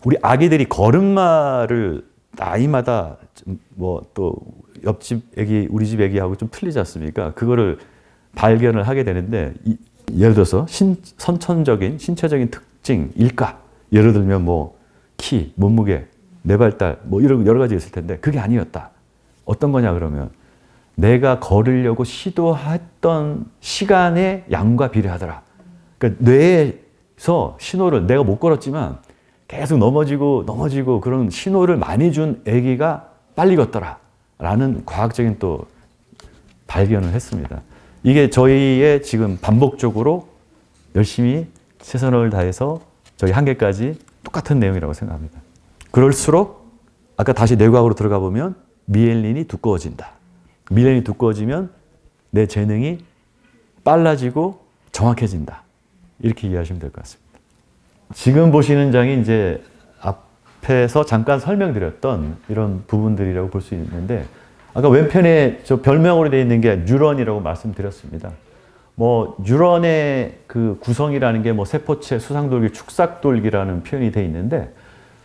우리 아기들이 걸음마를 나이마다 뭐 또 옆집 애기 우리 집 애기하고 좀 틀리지 않습니까? 그거를 발견을 하게 되는데 이, 예를 들어서 신, 선천적인 신체적인 특징일까? 예를 들면 뭐 키, 몸무게, 내 발달 뭐 이런 여러 가지 있을 텐데 그게 아니었다. 어떤 거냐 그러면 내가 걸으려고 시도했던 시간의 양과 비례하더라. 그러니까 뇌에서 신호를 내가 못 걸었지만 계속 넘어지고 넘어지고 그런 신호를 많이 준 아기가 빨리 걷더라 라는 과학적인 또 발견을 했습니다. 이게 저희의 지금 반복적으로 열심히 최선을 다해서 저희 한계까지 똑같은 내용이라고 생각합니다. 그럴수록 아까 다시 뇌과학으로 들어가 보면 미엘린이 두꺼워진다. 미엘린이 두꺼워지면 내 재능이 빨라지고 정확해진다. 이렇게 이해하시면 될 것 같습니다. 지금 보시는 장이 이제 앞에서 잠깐 설명드렸던 이런 부분들이라고 볼 수 있는데 아까 왼편에 저 별명으로 되어 있는 게 뉴런이라고 말씀드렸습니다. 뭐 뉴런의 그 구성이라는 게 뭐 세포체 수상돌기 축삭돌기라는 표현이 되어 있는데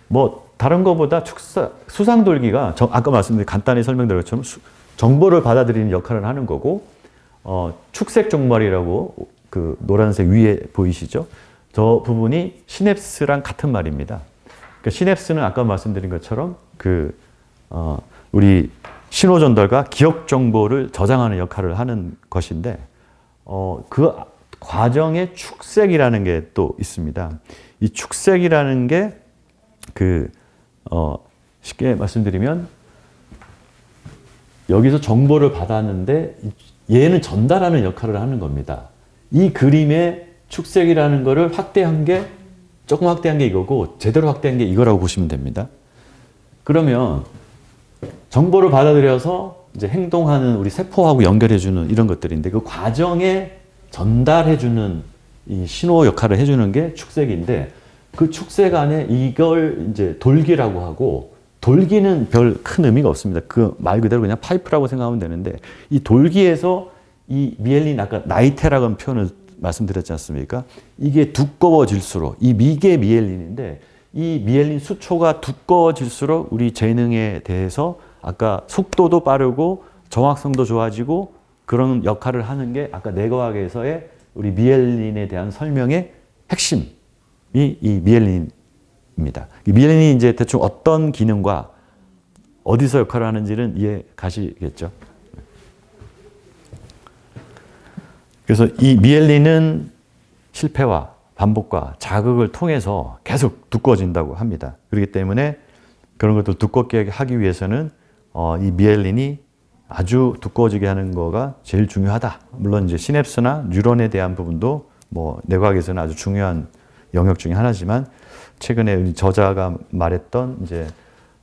뭐 다른 것보다 축사, 수상돌기가 저, 아까 말씀드린 간단히 설명드 것처럼 수, 정보를 받아들이는 역할을 하는 거고 어, 축색종말이라고 그 노란색 위에 보이시죠? 저 부분이 시냅스랑 같은 말입니다. 그러니까 시냅스는 아까 말씀드린 것처럼 그 어, 우리 신호 전달과 기억 정보를 저장하는 역할을 하는 것인데 어, 그 과정의 축색이라는 게 또 있습니다. 이 축색이라는 게그 어, 쉽게 말씀드리면 여기서 정보를 받았는데 얘는 전달하는 역할을 하는 겁니다. 이 그림의 축색이라는 거를 확대한 게 조금 확대한 게 이거고 제대로 확대한 게 이거라고 보시면 됩니다. 그러면 정보를 받아들여서 이제 행동하는 우리 세포하고 연결해주는 이런 것들인데 그 과정에 전달해주는 이 신호 역할을 해주는 게 축색인데 그 축색 안에 이걸 이제 돌기라고 하고 돌기는 별 큰 의미가 없습니다. 그 말 그대로 그냥 파이프라고 생각하면 되는데 이 돌기에서 이 미엘린 아까 나이테라는 표현을 말씀드렸지 않습니까? 이게 두꺼워질수록 이 미개 미엘린인데 이 미엘린 수초가 두꺼워질수록 우리 재능에 대해서 아까 속도도 빠르고 정확성도 좋아지고 그런 역할을 하는 게 아까 내과학에서의 우리 미엘린에 대한 설명의 핵심이 이 미엘린입니다. 미엘린이 이제 대충 어떤 기능과 어디서 역할을 하는지는 이해 가시겠죠? 그래서 이 미엘린은 실패와 반복과 자극을 통해서 계속 두꺼워진다고 합니다. 그렇기 때문에 그런 것들 두껍게 하기 위해서는 어, 이 미엘린이 아주 두꺼워지게 하는 거가 제일 중요하다. 물론 이제 시냅스나 뉴런에 대한 부분도 뭐 내과학에서는 아주 중요한 영역 중에 하나지만 최근에 저자가 말했던 이제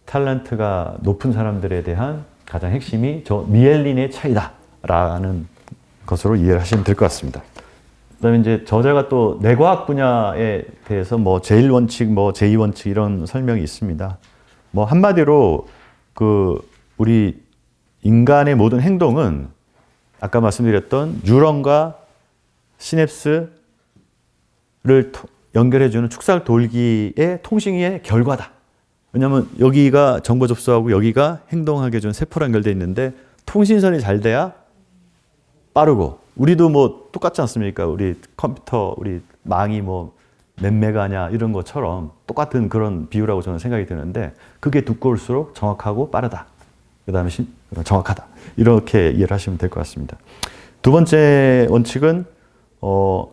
탤런트가 높은 사람들에 대한 가장 핵심이 저 미엘린의 차이다라는 것으로 이해를 하시면 될 것 같습니다. 그다음에 이제 저자가 또 내과학 분야에 대해서 뭐 제1 원칙, 뭐 제2 원칙 이런 설명이 있습니다. 뭐 한마디로 그 우리 인간의 모든 행동은 아까 말씀드렸던 뉴런과 시냅스를 연결해주는 축살 돌기의 통신의 결과다. 왜냐하면 여기가 정보 접수하고 여기가 행동하게 해 세포로 연결돼 있는데 통신선이 잘 돼야 빠르고 우리도 뭐 똑같지 않습니까? 우리 컴퓨터 우리 망이 뭐 몇 메가냐 이런 것처럼 똑같은 그런 비유라고 저는 생각이 드는데 그게 두꺼울수록 정확하고 빠르다. 그다음에 정확하다. 이렇게 이해를 하시면 될 것 같습니다. 두 번째 원칙은 어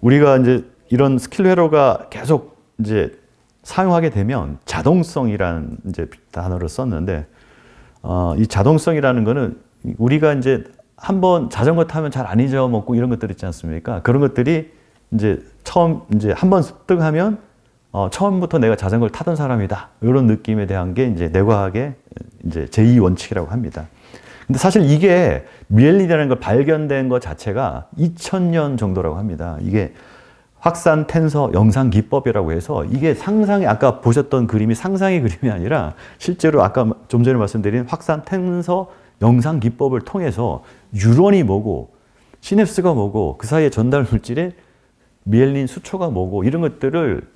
우리가 이제 이런 스킬 회로가 계속 이제 사용하게 되면 자동성이라는 이제 단어를 썼는데 어, 이 자동성이라는 거는 우리가 이제 한번 자전거 타면 잘 안 잊어먹고 이런 것들 있지 않습니까? 그런 것들이 이제 처음 이제 한 번 습득하면 어, 처음부터 내가 자전거를 타던 사람이다. 이런 느낌에 대한 게 이제 내과학의 이제 제2 원칙이라고 합니다. 근데 사실 이게 미엘린이라는 걸 발견된 것 자체가 2000년 정도라고 합니다. 이게 확산 텐서 영상 기법이라고 해서 이게 상상이 아까 보셨던 그림이 상상의 그림이 아니라 실제로 아까 좀 전에 말씀드린 확산 텐서 영상 기법을 통해서 유론이 뭐고 시냅스가 뭐고 그 사이에 전달 물질의 미엘린 수초가 뭐고 이런 것들을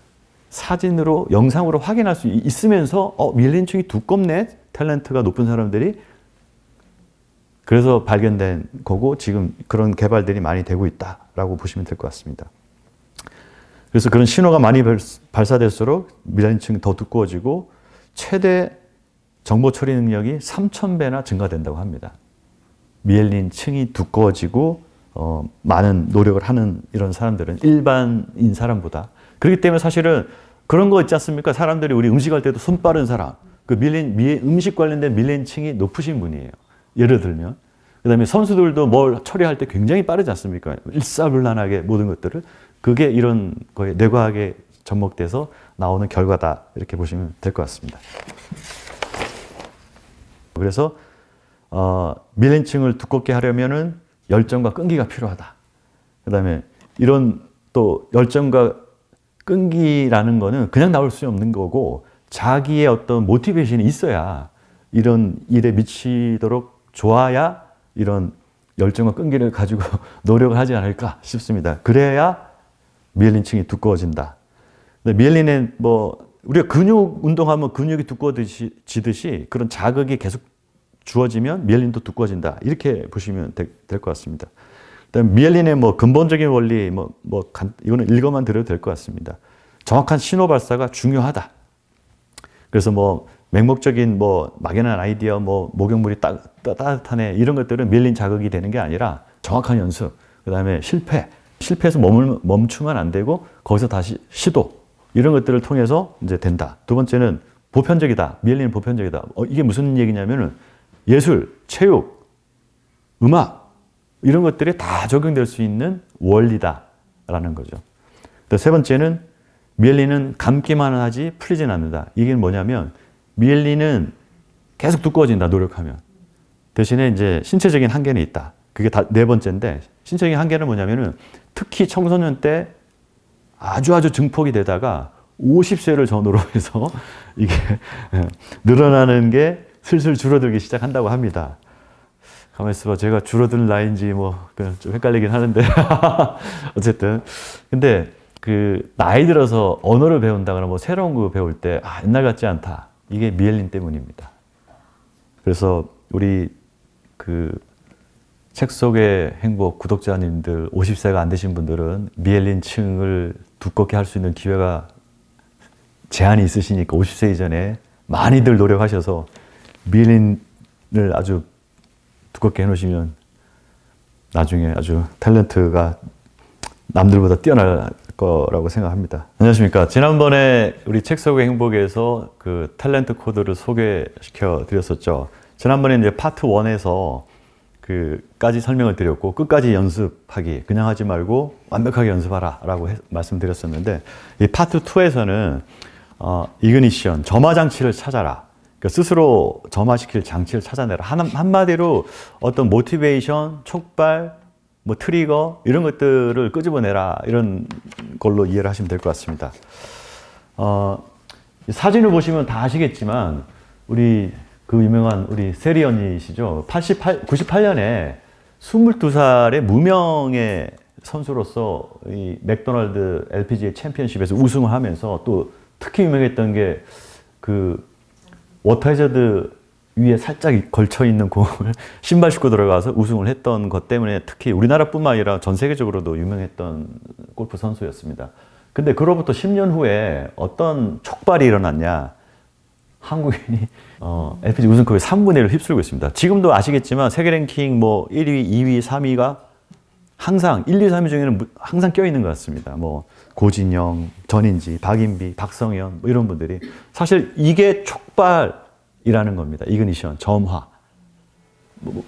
사진으로 영상으로 확인할 수 있으면서 어 미엘린층이 두껍네 탤런트가 높은 사람들이 그래서 발견된 거고 지금 그런 개발들이 많이 되고 있다라고 보시면 될 것 같습니다. 그래서 그런 신호가 많이 발사될수록 미린층이더 두꺼워지고 최대 정보 처리 능력이 3,000배나 증가된다고 합니다. 미엘린 층이 두꺼워지고 어, 많은 노력을 하는 이런 사람들은 일반인 사람보다 그렇기 때문에 사실은 그런 거 있지 않습니까? 사람들이 우리 음식할 때도 손 빠른 사람 그 밀린 음식 관련된 밀린층이 높으신 분이에요. 예를 들면 그다음에 선수들도 뭘 처리할 때 굉장히 빠르지 않습니까? 일사불란하게 모든 것들을 그게 이런 거에 뇌과학에 접목돼서 나오는 결과다 이렇게 보시면 될 것 같습니다. 그래서 어, 밀린층을 두껍게 하려면은 열정과 끈기가 필요하다. 그 다음에 이런 또 열정과 끈기라는 거는 그냥 나올 수 없는 거고 자기의 어떤 모티베이션이 있어야 이런 일에 미치도록 좋아야 이런 열정과 끈기를 가지고 노력을 하지 않을까 싶습니다. 그래야 미엘린층이 두꺼워진다. 미엘린은 뭐 우리가 근육 운동하면 근육이 두꺼워지듯이 그런 자극이 계속 주어지면 미엘린도 두꺼워진다. 이렇게 보시면 될 것 같습니다. 그다음 미엘린의 뭐 근본적인 원리 뭐뭐 뭐, 뭐 이거는 읽어만 들어도 될 것 같습니다. 정확한 신호 발사가 중요하다. 그래서 뭐 맹목적인 뭐 막연한 아이디어 뭐 목욕물이 따, 따, 뜻하네 이런 것들은 밀린 자극이 되는 게 아니라 정확한 연습 그다음에 실패 실패해서 멈을, 멈추면 안 되고 거기서 다시 시도 이런 것들을 통해서 이제 된다 두 번째는 보편적이다 밀린 보편적이다 어, 이게 무슨 얘기냐면은 예술, 체육, 음악 이런 것들이 다 적용될 수 있는 원리다라는 거죠. 세 번째는 미엘린은 감기만 하지 풀리진 않는다. 이게 뭐냐면 미엘린은 계속 두꺼워진다 노력하면 대신에 이제 신체적인 한계는 있다. 그게 다 네 번째인데 신체적인 한계는 뭐냐면은 특히 청소년 때 아주 아주 증폭이 되다가 50세를 전후로 해서 이게 예, 늘어나는 게 슬슬 줄어들기 시작한다고 합니다. 가만 있어봐. 제가 줄어든 나인지 뭐, 좀 헷갈리긴 하는데. 어쨌든. 근데 그, 나이 들어서 언어를 배운다거나 뭐 새로운 거 배울 때, 아, 옛날 같지 않다. 이게 미엘린 때문입니다. 그래서 우리 그, 책 속의 행복 구독자님들 50세가 안 되신 분들은 미엘린 층을 두껍게 할 수 있는 기회가 제한이 있으시니까 50세 이전에 많이들 노력하셔서 밀린을 아주 두껍게 해놓으시면 나중에 아주 탤런트가 남들보다 뛰어날 거라고 생각합니다. 안녕하십니까. 지난번에 우리 책 속의 행복에서 그 탤런트 코드를 소개시켜 드렸었죠. 지난번에 이제 파트 1에서 그까지 설명을 드렸고 끝까지 연습하기 그냥 하지 말고 완벽하게 연습하라 라고 말씀드렸었는데 이 파트 2에서는 어, 이그니션 점화 장치를 찾아라 그러니까 스스로 점화시킬 장치를 찾아내라. 한, 한마디로 어떤 모티베이션, 촉발, 뭐 트리거 이런 것들을 끄집어내라 이런 걸로 이해를 하시면 될 것 같습니다. 어, 사진을 보시면 다 아시겠지만 우리 그 유명한 우리 세리 언니시죠. 88, 98년에 22살의 무명의 선수로서 이 맥도날드 LPGA 챔피언십에서 우승을 하면서 또 특히 유명했던 게그 워터헤저드 위에 살짝 걸쳐있는 공을 그 신발 신고 들어가서 우승을 했던 것 때문에 특히 우리나라뿐만 아니라 전 세계적으로도 유명했던 골프 선수였습니다. 근데 그로부터 10년 후에 어떤 촉발이 일어났냐. 한국인이 어, LPG 우승컵의 3분의 1을 휩쓸고 있습니다. 지금도 아시겠지만 세계 랭킹 뭐 1위, 2위, 3위가 항상 1, 2, 3위 중에는 항상 껴있는 것 같습니다. 뭐 고진영, 전인지, 박인비, 박성현 뭐 이런 분들이 사실 이게 촉발이라는 겁니다. 이그니션, 점화. 뭐, 뭐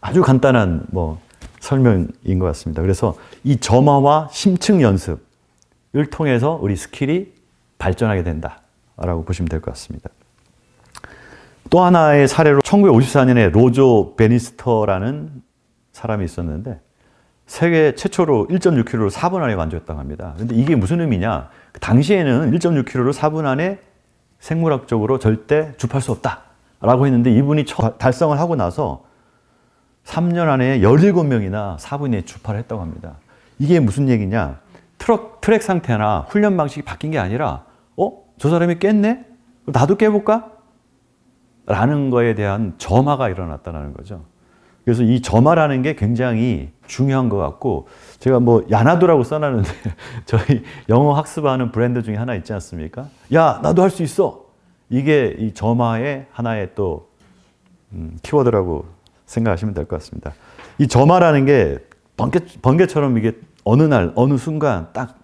아주 간단한 뭐 설명인 것 같습니다. 그래서 이 점화와 심층 연습을 통해서 우리 스킬이 발전하게 된다라고 보시면 될 것 같습니다. 또 하나의 사례로 1954년에 로조 베니스터라는 사람이 있었는데 세계 최초로 1.6kg를 4분 안에 완주했다고 합니다. 근데 이게 무슨 의미냐? 그 당시에는 1.6kg를 4분 안에 생물학적으로 절대 주파할 수 없다라고 했는데 이분이 달성을 하고 나서 3년 안에 17명이나 4분에 주파를 했다고 합니다. 이게 무슨 얘기냐? 트럭, 트랙 상태나 훈련 방식이 바뀐 게 아니라 어? 저 사람이 깼네? 나도 깨볼까? 라는 거에 대한 점화가 일어났다는 거죠. 그래서 이 점화라는 게 굉장히 중요한 것 같고 제가 뭐 야나도라고 써놨는데 저희 영어 학습하는 브랜드 중에 하나 있지 않습니까? 야 나도 할 수 있어. 이게 이 점화의 하나의 또 음, 키워드라고 생각하시면 될 것 같습니다. 이 점화라는 게 번개, 번개처럼 이게 어느 날 어느 순간 딱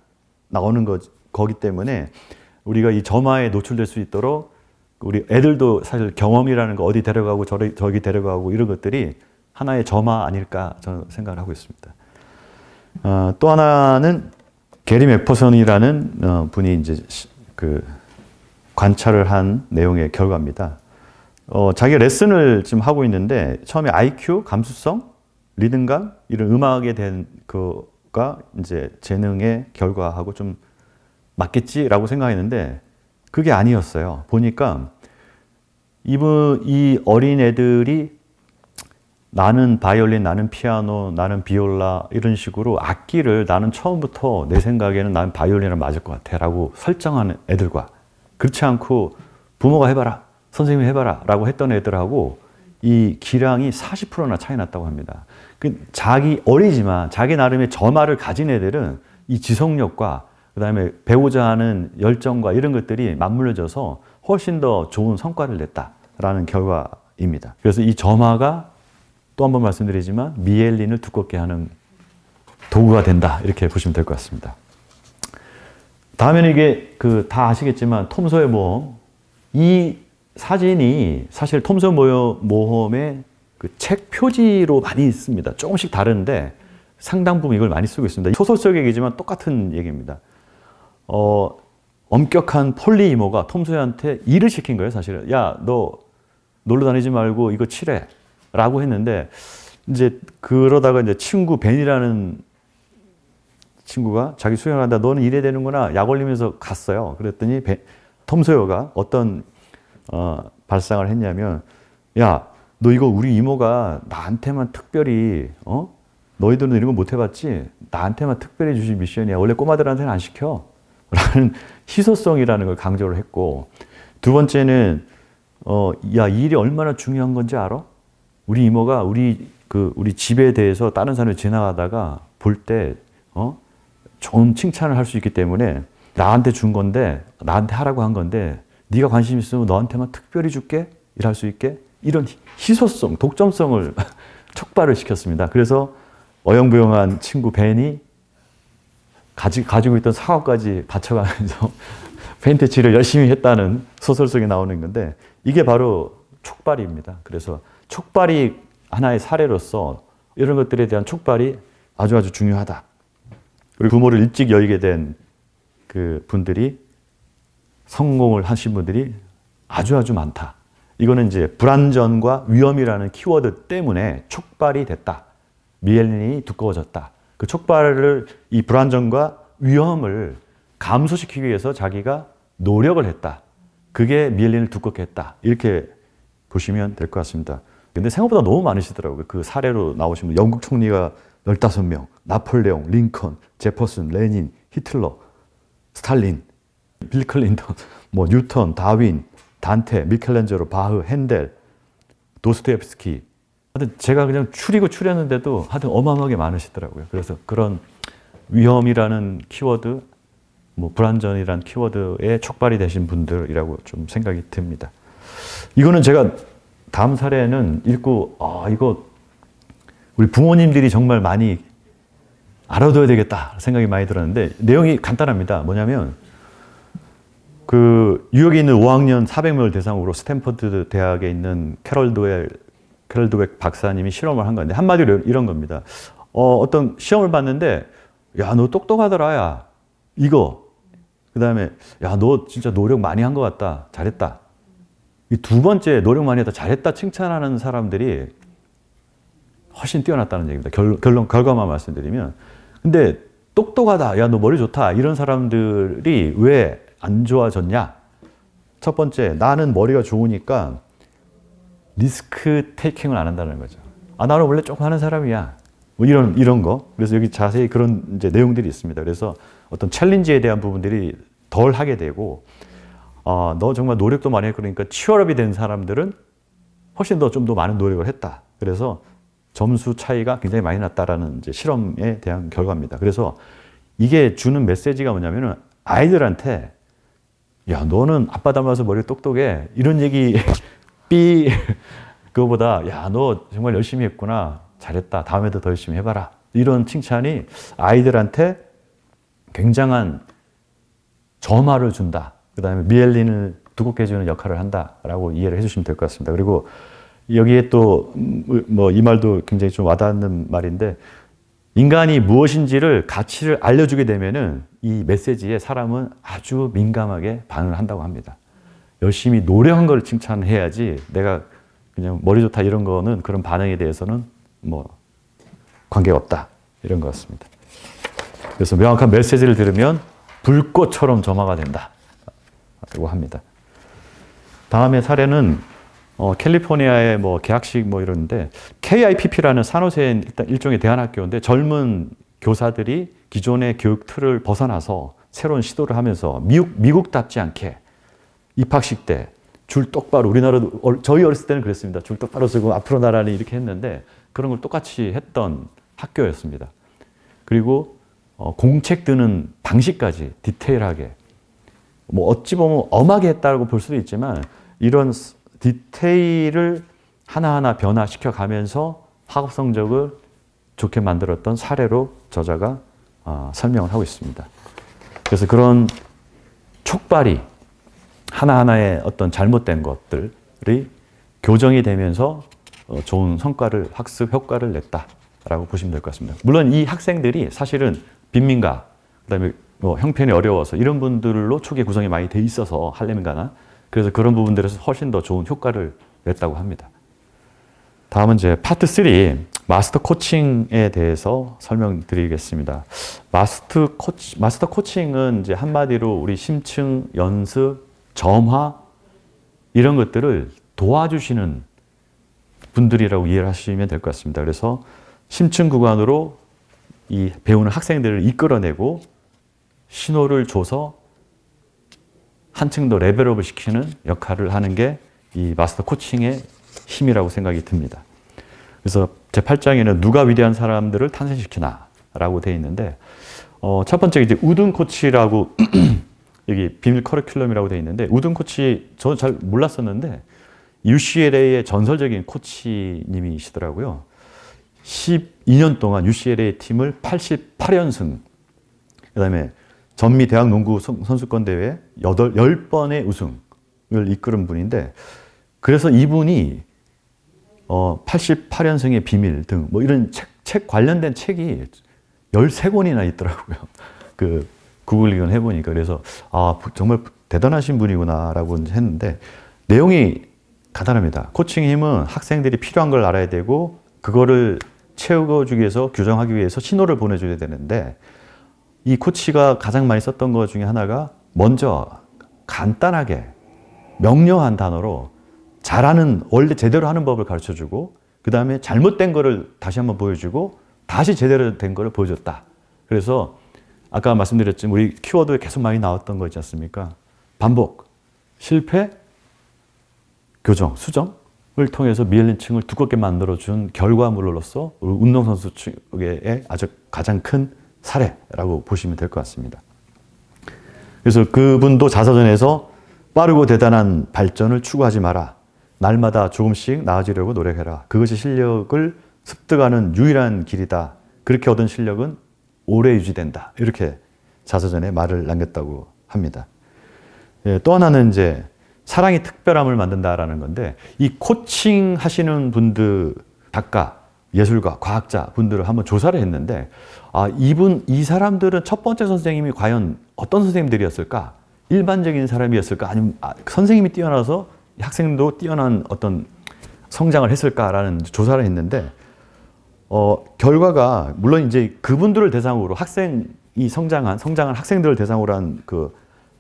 나오는 거, 거기 때문에 우리가 이 점화에 노출될 수 있도록 우리 애들도 사실 경험이라는 거 어디 데려가고 저리, 저기 데려가고 이런 것들이 하나의 점화 아닐까 저는 생각을 하고 있습니다. 어, 또 하나는 게리 맥퍼슨이라는 어, 분이 이제 그 관찰을 한 내용의 결과입니다. 어, 자기 레슨을 지금 하고 있는데 처음에 IQ, 감수성, 리듬감 이런 음악에 대한 그가 이제 재능의 결과하고 좀 맞겠지라고 생각했는데 그게 아니었어요. 보니까 이분 이 어린 애들이 나는 바이올린, 나는 피아노, 나는 비올라 이런 식으로 악기를 나는 처음부터 내 생각에는 나는 바이올린을 맞을 것 같아 라고 설정하는 애들과 그렇지 않고 부모가 해봐라, 선생님이 해봐라 라고 했던 애들하고 이 기량이 40%나 차이 났다고 합니다. 그 자기 어리지만 자기 나름의 점화를 가진 애들은 이 지속력과 그 다음에 배우자 하는 열정과 이런 것들이 맞물려져서 훨씬 더 좋은 성과를 냈다라는 결과입니다. 그래서 이 점화가 또한번 말씀드리지만 미엘린을 두껍게 하는 도구가 된다. 이렇게 보시면 될 것 같습니다. 다음에는 이게 그 다 아시겠지만 톰소의 모험. 이 사진이 사실 톰소 모험의 그 책 표지로 많이 씁니다. 조금씩 다른데 상당 부분 이걸 많이 쓰고 있습니다. 소설 속 얘기지만 똑같은 얘기입니다. 어, 엄격한 폴리 이모가 톰소한테 일을 시킨 거예요, 사실은. 야, 너 놀러 다니지 말고 이거 칠해. 라고 했는데 이제 그러다가 이제 친구 벤이라는 친구가 자기 수영한다. 너는 이래 되는구나. 약 올리면서 갔어요. 그랬더니 벤, 톰소요가 어떤 어, 발상을 했냐면 야, 너 이거 우리 이모가 나한테만 특별히 어? 너희들은 이런 거 못 해봤지? 나한테만 특별히 주신 미션이야. 원래 꼬마들한테는 안 시켜. 라는 희소성이라는 걸 강조를 했고 두 번째는 어, 야, 이 일이 얼마나 중요한 건지 알아? 우리 이모가 우리 그 우리 집에 대해서 다른 사람을 지나가다가 볼 때 어? 좋은 칭찬을 할 수 있기 때문에 나한테 준 건데 나한테 하라고 한 건데 네가 관심 있으면 너한테만 특별히 줄게 일할 수 있게 이런 희소성, 독점성을 촉발을 시켰습니다. 그래서 어영부영한 친구 벤이 가지, 가지고 있던 사업까지 바쳐가면서 페인트칠을 열심히 했다는 소설 속에 나오는 건데 이게 바로 촉발입니다. 그래서 촉발이 하나의 사례로서 이런 것들에 대한 촉발이 아주 아주 중요하다. 그리고 부모를 일찍 여의게 된 그 분들이 성공을 하신 분들이 아주 아주 많다. 이거는 이제 불안전과 위험이라는 키워드 때문에 촉발이 됐다. 미엘린이 두꺼워졌다. 그 촉발을 이 불안전과 위험을 감소시키기 위해서 자기가 노력을 했다. 그게 미엘린을 두껍게 했다. 이렇게 보시면 될 것 같습니다. 근데 생각보다 너무 많으시더라고요. 그 사례로 나오신 분. 영국 총리가 15명, 나폴레옹, 링컨, 제퍼슨, 레닌, 히틀러, 스탈린, 빌 클린턴, 뭐 뉴턴, 다윈, 단테, 미켈란젤로, 바흐, 핸델, 도스토옙스키. 하여튼 제가 그냥 추리고 추렸는데도 하여튼 어마어마하게 많으시더라고요. 그래서 그런 위험이라는 키워드, 뭐불안전이라는 키워드에 촉발이 되신 분들이라고 좀 생각이 듭니다. 이거는 제가 다음 사례는 읽고 아 이거 우리 부모님들이 정말 많이 알아둬야 되겠다 생각이 많이 들었는데 내용이 간단합니다. 뭐냐면 그 뉴욕에 있는 5학년 400명을 대상으로 스탠퍼드 대학에 있는 캐럴 드웰 캐럴 도웰 박사님이 실험을 한 건데 한마디로 이런 겁니다. 어, 어떤 시험을 봤는데 야 너 똑똑하더라 야 이거 그 다음에 야 너 진짜 노력 많이 한 것 같다 잘했다 이두 번째 노력 많이 했다 잘했다 칭찬하는 사람들이 훨씬 뛰어났다는 얘기입니다. 결, 결론 결과만 말씀드리면 근데 똑똑하다 야 너 머리 좋다 이런 사람들이 왜 안 좋아졌냐? 첫 번째 나는 머리가 좋으니까 리스크 테이킹을 안 한다는 거죠. 아 나는 원래 조금 하는 사람이야. 뭐 이런 이런 거. 그래서 여기 자세히 그런 이제 내용들이 있습니다. 그래서 어떤 챌린지에 대한 부분들이 덜 하게 되고 어, 너 정말 노력도 많이 했고 그러니까 치열업이 된 사람들은 훨씬 더 좀더 더 많은 노력을 했다. 그래서 점수 차이가 굉장히 많이 났다라는 실험에 대한 결과입니다. 그래서 이게 주는 메시지가 뭐냐면은 아이들한테 야 너는 아빠 닮아서 머리 똑똑해 이런 얘기 삐 그거보다 야너 정말 열심히 했구나 잘했다 다음에도 더 열심히 해봐라 이런 칭찬이 아이들한테 굉장한 점화를 준다 그 다음에 미엘린을 두껍게 해주는 역할을 한다라고 이해를 해주시면 될 것 같습니다. 그리고 여기에 또 뭐이 음, 말도 굉장히 좀 와닿는 말인데 인간이 무엇인지를 가치를 알려주게 되면은 이 메시지에 사람은 아주 민감하게 반응을 한다고 합니다. 열심히 노력한 걸 칭찬해야지 내가 그냥 머리 좋다 이런 거는 그런 반응에 대해서는 뭐 관계가 없다 이런 것 같습니다. 그래서 명확한 메시지를 들으면 불꽃처럼 점화가 된다. 라고 합니다. 다음의 사례는 어, 캘리포니아의 뭐 계약식 뭐이러데 KIPP라는 산호세 일단 일종의 대안학교인데 젊은 교사들이 기존의 교육 틀을 벗어나서 새로운 시도를 하면서 미국 미국답지 않게 입학식 때 줄 똑바로 우리나라도 저희 어렸을 때는 그랬습니다. 줄 똑바로 쓰고 앞으로 나란히 이렇게 했는데 그런 걸 똑같이 했던 학교였습니다. 그리고 어, 공책 드는 방식까지 디테일하게 뭐 어찌 보면 엄하게 했다고 볼 수도 있지만 이런 디테일을 하나하나 변화시켜 가면서 학업 성적을 좋게 만들었던 사례로 저자가 어, 설명을 하고 있습니다. 그래서 그런 촉발이 하나하나의 어떤 잘못된 것들이 교정이 되면서 어, 좋은 성과를 학습 효과를 냈다라고 보시면 될 것 같습니다. 물론 이 학생들이 사실은 빈민가 그다음에 뭐 형편이 어려워서 이런 분들로 초기 구성이 많이 돼 있어서 할렘가나 그래서 그런 부분들에서 훨씬 더 좋은 효과를 냈다고 합니다. 다음은 이제 파트 3 마스터 코칭에 대해서 설명드리겠습니다. 마스터 코치 마스터 코칭은 이제 한마디로 우리 심층 연습, 점화 이런 것들을 도와주시는 분들이라고 이해를 하시면 될 것 같습니다. 그래서 심층 구간으로 이 배우는 학생들을 이끌어내고 신호를 줘서 한층 더 레벨업을 시키는 역할을 하는 게 이 마스터 코칭의 힘이라고 생각이 듭니다. 그래서 제 8장에는 누가 위대한 사람들을 탄생시키나 라고 되어 있는데 어, 첫 번째 이제 우둔 코치라고 여기 비밀 커리큘럼이라고 되어 있는데 우둔 코치 저는 잘 몰랐었는데 UCLA의 전설적인 코치님이시더라고요. 12년 동안 UCLA 팀을 88연승, 그 다음에 전미 대학 농구 선수권 대회 8, 10번의 우승을 이끄는 분인데 그래서 이분이 어, 88년생의 비밀 등 뭐 이런 책, 책 관련된 책이 13권이나 있더라고요. 그 구글 이건 해보니까 그래서 아 정말 대단하신 분이구나라고 했는데 내용이 간단합니다. 코칭 힘은 학생들이 필요한 걸 알아야 되고 그거를 채우 주기 위해서 규정하기 위해서 신호를 보내줘야 되는데 이 코치가 가장 많이 썼던 것 중에 하나가 먼저 간단하게 명료한 단어로 잘하는 원래 제대로 하는 법을 가르쳐주고 그 다음에 잘못된 거를 다시 한번 보여주고 다시 제대로 된 거를 보여줬다. 그래서 아까 말씀드렸지만 우리 키워드에 계속 많이 나왔던 거 있지 않습니까? 반복, 실패, 교정, 수정을 통해서 미엘린층을 두껍게 만들어준 결과물로서 운동선수 측의 아주 가장 큰 사례라고 보시면 될 것 같습니다. 그래서 그분도 자서전에서 빠르고 대단한 발전을 추구하지 마라. 날마다 조금씩 나아지려고 노력해라. 그것이 실력을 습득하는 유일한 길이다. 그렇게 얻은 실력은 오래 유지된다. 이렇게 자서전에 말을 남겼다고 합니다. 예, 또 하나는 이제 사랑이 특별함을 만든다라는 건데 이 코칭 하시는 분들 작가 예술가, 과학자 분들을 한번 조사를 했는데 아, 이분, 이 사람들은 첫 번째 선생님이 과연 어떤 선생님들이었을까? 일반적인 사람이었을까? 아니면 아, 선생님이 뛰어나서 학생도 뛰어난 어떤 성장을 했을까라는 조사를 했는데 어, 결과가 물론 이제 그분들을 대상으로 학생이 성장한 성장한 학생들을 대상으로 한 그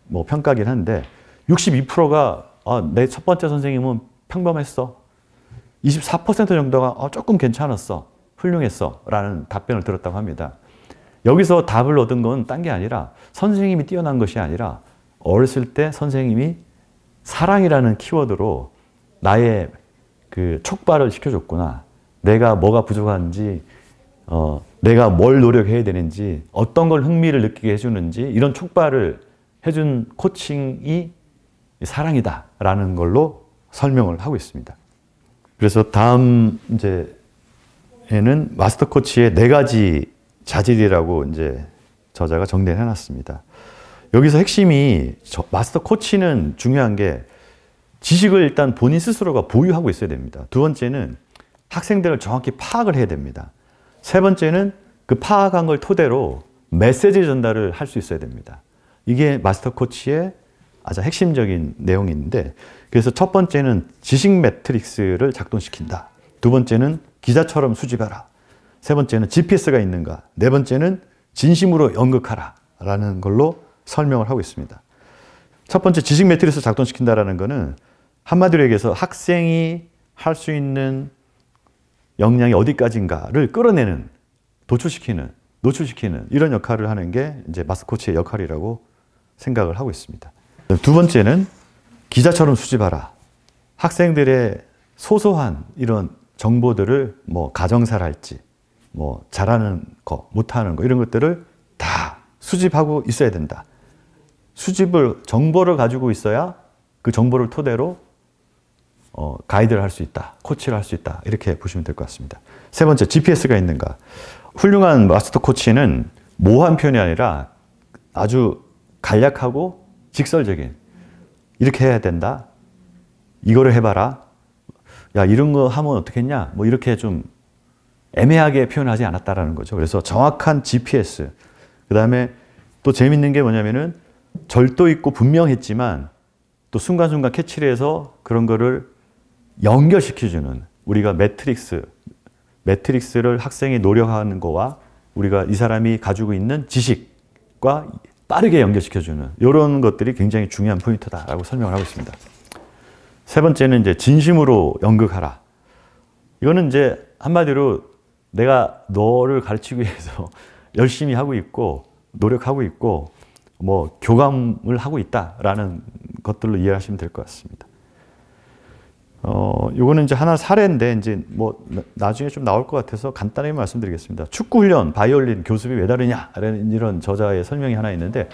뭐 평가긴 한데 62%가 아, 내첫 번째 선생님은 평범했어. 24% 정도가 어, 조금 괜찮았어. 훌륭했어. 라는 답변을 들었다고 합니다. 여기서 답을 얻은 건 딴 게 아니라 선생님이 뛰어난 것이 아니라 어렸을 때 선생님이 사랑이라는 키워드로 나의 그 촉발을 시켜줬구나. 내가 뭐가 부족한지, 어, 내가 뭘 노력해야 되는지, 어떤 걸 흥미를 느끼게 해주는지, 이런 촉발을 해준 코칭이 사랑이다라는 걸로 설명을 하고 있습니다. 그래서 다음 이제에는 마스터 코치의 네 가지 자질이라고 이제 저자가 정리해 놨습니다. 여기서 핵심이 마스터 코치는 중요한 게 지식을 일단 본인 스스로가 보유하고 있어야 됩니다. 두 번째는 학생들을 정확히 파악을 해야 됩니다. 세 번째는 그 파악한 걸 토대로 메시지 전달을 할 수 있어야 됩니다. 이게 마스터 코치의 아주 핵심적인 내용인데 그래서 첫 번째는 지식 매트릭스를 작동시킨다. 두 번째는 기자처럼 수집하라. 세 번째는 GPS가 있는가. 네 번째는 진심으로 연극하라. 라는 걸로 설명을 하고 있습니다. 첫 번째 지식 매트릭스 작동시킨다라는 것은 한마디로 얘기해서 학생이 할 수 있는 역량이 어디까지인가를 끌어내는, 도출시키는, 노출시키는 이런 역할을 하는 게 이제 마스코치의 역할이라고 생각을 하고 있습니다. 두 번째는 기자처럼 수집하라. 학생들의 소소한 이런 정보들을 뭐 가정사랄지 뭐 잘하는 거, 못하는 거 이런 것들을 다 수집하고 있어야 된다. 수집을 정보를 가지고 있어야 그 정보를 토대로 어, 가이드를 할 수 있다, 코치를 할 수 있다 이렇게 보시면 될 것 같습니다. 세 번째 GPS가 있는가? 훌륭한 마스터 코치는 모호한 표현이 아니라 아주 간략하고 직설적인 이렇게 해야 된다. 이거를 해봐라. 야, 이런 거 하면 어떻겠냐? 뭐 이렇게 좀 애매하게 표현하지 않았다라는 거죠. 그래서 정확한 GPS. 그 다음에 또 재밌는 게 뭐냐면은 절도 있고 분명했지만 또 순간순간 캐치를 해서 그런 거를 연결시켜주는 우리가 매트릭스, 매트릭스를 학생이 노력하는 거와 우리가 이 사람이 가지고 있는 지식과 빠르게 연결시켜주는 이런 것들이 굉장히 중요한 포인트다라고 설명을 하고 있습니다. 세 번째는 이제 진심으로 연극하라. 이거는 이제 한마디로 내가 너를 가르치기 위해서 열심히 하고 있고 노력하고 있고 뭐 교감을 하고 있다라는 것들로 이해하시면 될 것 같습니다. 어, 요거는 이제 하나 사례인데 이제 뭐 나중에 좀 나올 것 같아서 간단하게 말씀드리겠습니다. 축구 훈련 바이올린 교습이 왜 다르냐? 라는 이런 저자의 설명이 하나 있는데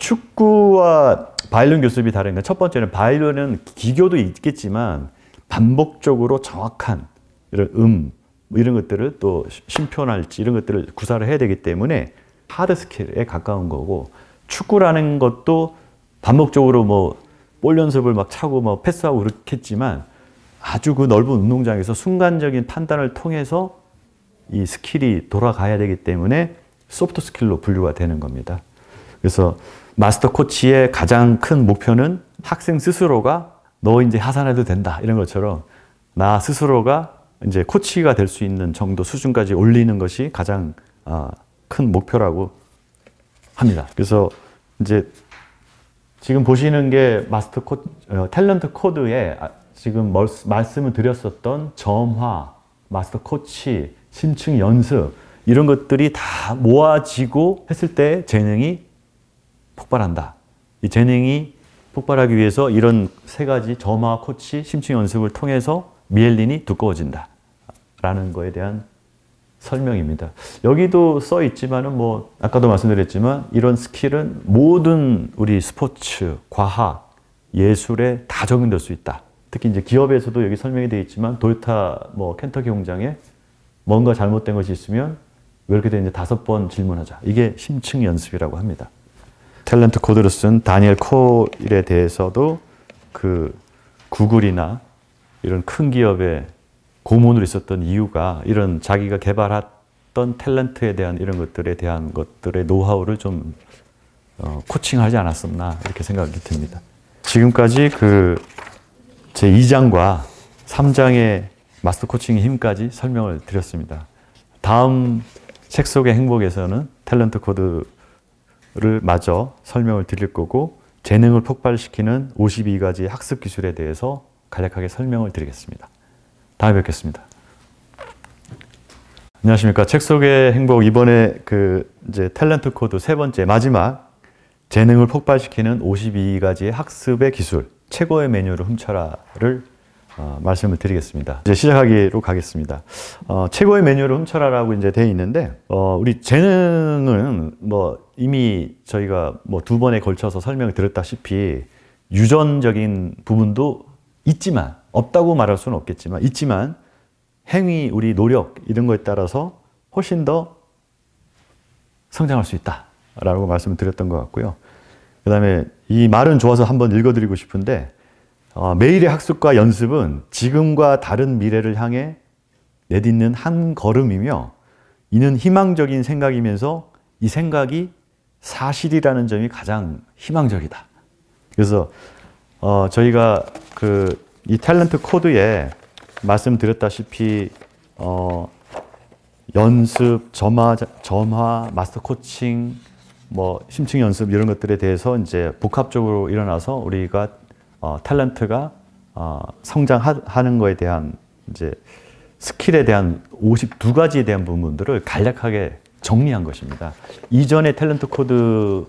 축구와 바이올린 교습이 다른 건 첫 번째는 바이올린은 기교도 있겠지만 반복적으로 정확한 이런 음 뭐 이런 것들을 또 심표할지 이런 것들을 구사를 해야 되기 때문에 하드 스킬에 가까운 거고 축구라는 것도 반복적으로 뭐 볼 연습을 막 차고 뭐 패스하고 그렇겠지만 아주 그 넓은 운동장에서 순간적인 판단을 통해서 이 스킬이 돌아가야 되기 때문에 소프트 스킬로 분류가 되는 겁니다. 그래서 마스터 코치의 가장 큰 목표는 학생 스스로가 너 이제 하산해도 된다 이런 것처럼 나 스스로가 이제 코치가 될 수 있는 정도 수준까지 올리는 것이 가장 아, 큰 목표라고 합니다. 그래서 이제 지금 보시는 게 마스터 코 어, 탤런트 코드의 아, 지금 말씀을 드렸었던 점화, 마스터 코치, 심층 연습 이런 것들이 다 모아지고 했을 때 재능이 폭발한다. 이 재능이 폭발하기 위해서 이런 세 가지 점화, 코치, 심층 연습을 통해서 미엘린이 두꺼워진다. 라는 거에 대한 설명입니다. 여기도 써 있지만은 뭐 아까도 말씀드렸지만 이런 스킬은 모든 우리 스포츠, 과학, 예술에 다 적용될 수 있다. 특히 이제 기업에서도 여기 설명이 되어 있지만 도요타 뭐 켄터키 공장에 뭔가 잘못된 것이 있으면 왜 이렇게 되는지 다섯 번 질문하자. 이게 심층 연습이라고 합니다. 탤런트 코드로 쓴 다니엘 콜에 대해서도 그 구글이나 이런 큰 기업의 고문으로 있었던 이유가 이런 자기가 개발했던 탤런트에 대한 이런 것들에 대한 것들의 노하우를 좀 어, 코칭하지 않았었나 이렇게 생각이 듭니다. 지금까지 그제 2장과 3장의 마스터 코칭의 힘까지 설명을 드렸습니다. 다음 책 속의 행복에서는 탤런트 코드를 마저 설명을 드릴 거고 재능을 폭발시키는 52가지 학습 기술에 대해서 간략하게 설명을 드리겠습니다. 다음에 뵙겠습니다. 안녕하십니까. 책 속의 행복 이번에 그 이제 탤런트 코드 세 번째 마지막 재능을 폭발시키는 52가지의 학습의 기술 최고의 메뉴를 훔쳐라를 어, 말씀을 드리겠습니다. 이제 시작하기로 가겠습니다. 어, 최고의 메뉴를 훔쳐라라고 이제 돼 있는데 어, 우리 재능은 뭐 이미 저희가 뭐 두 번에 걸쳐서 설명을 드렸다시피 유전적인 부분도 있지만 없다고 말할 수는 없겠지만 있지만 행위, 우리 노력 이런 거에 따라서 훨씬 더 성장할 수 있다라고 말씀을 드렸던 것 같고요. 그 다음에 이 말은 좋아서 한번 읽어드리고 싶은데 어, 매일의 학습과 연습은 지금과 다른 미래를 향해 내딛는 한 걸음이며 이는 희망적인 생각이면서 이 생각이 사실이라는 점이 가장 희망적이다. 그래서 어, 저희가 그 이 탤런트 코드에 말씀드렸다시피 어, 연습, 점화, 점화, 마스터 코칭, 뭐 심층 연습 이런 것들에 대해서 이제 복합적으로 일어나서 우리가 어, 탤런트가 어, 성장하는 거에 대한 이제 스킬에 대한 52가지에 대한 부분들을 간략하게 정리한 것입니다. 이전에 탤런트 코드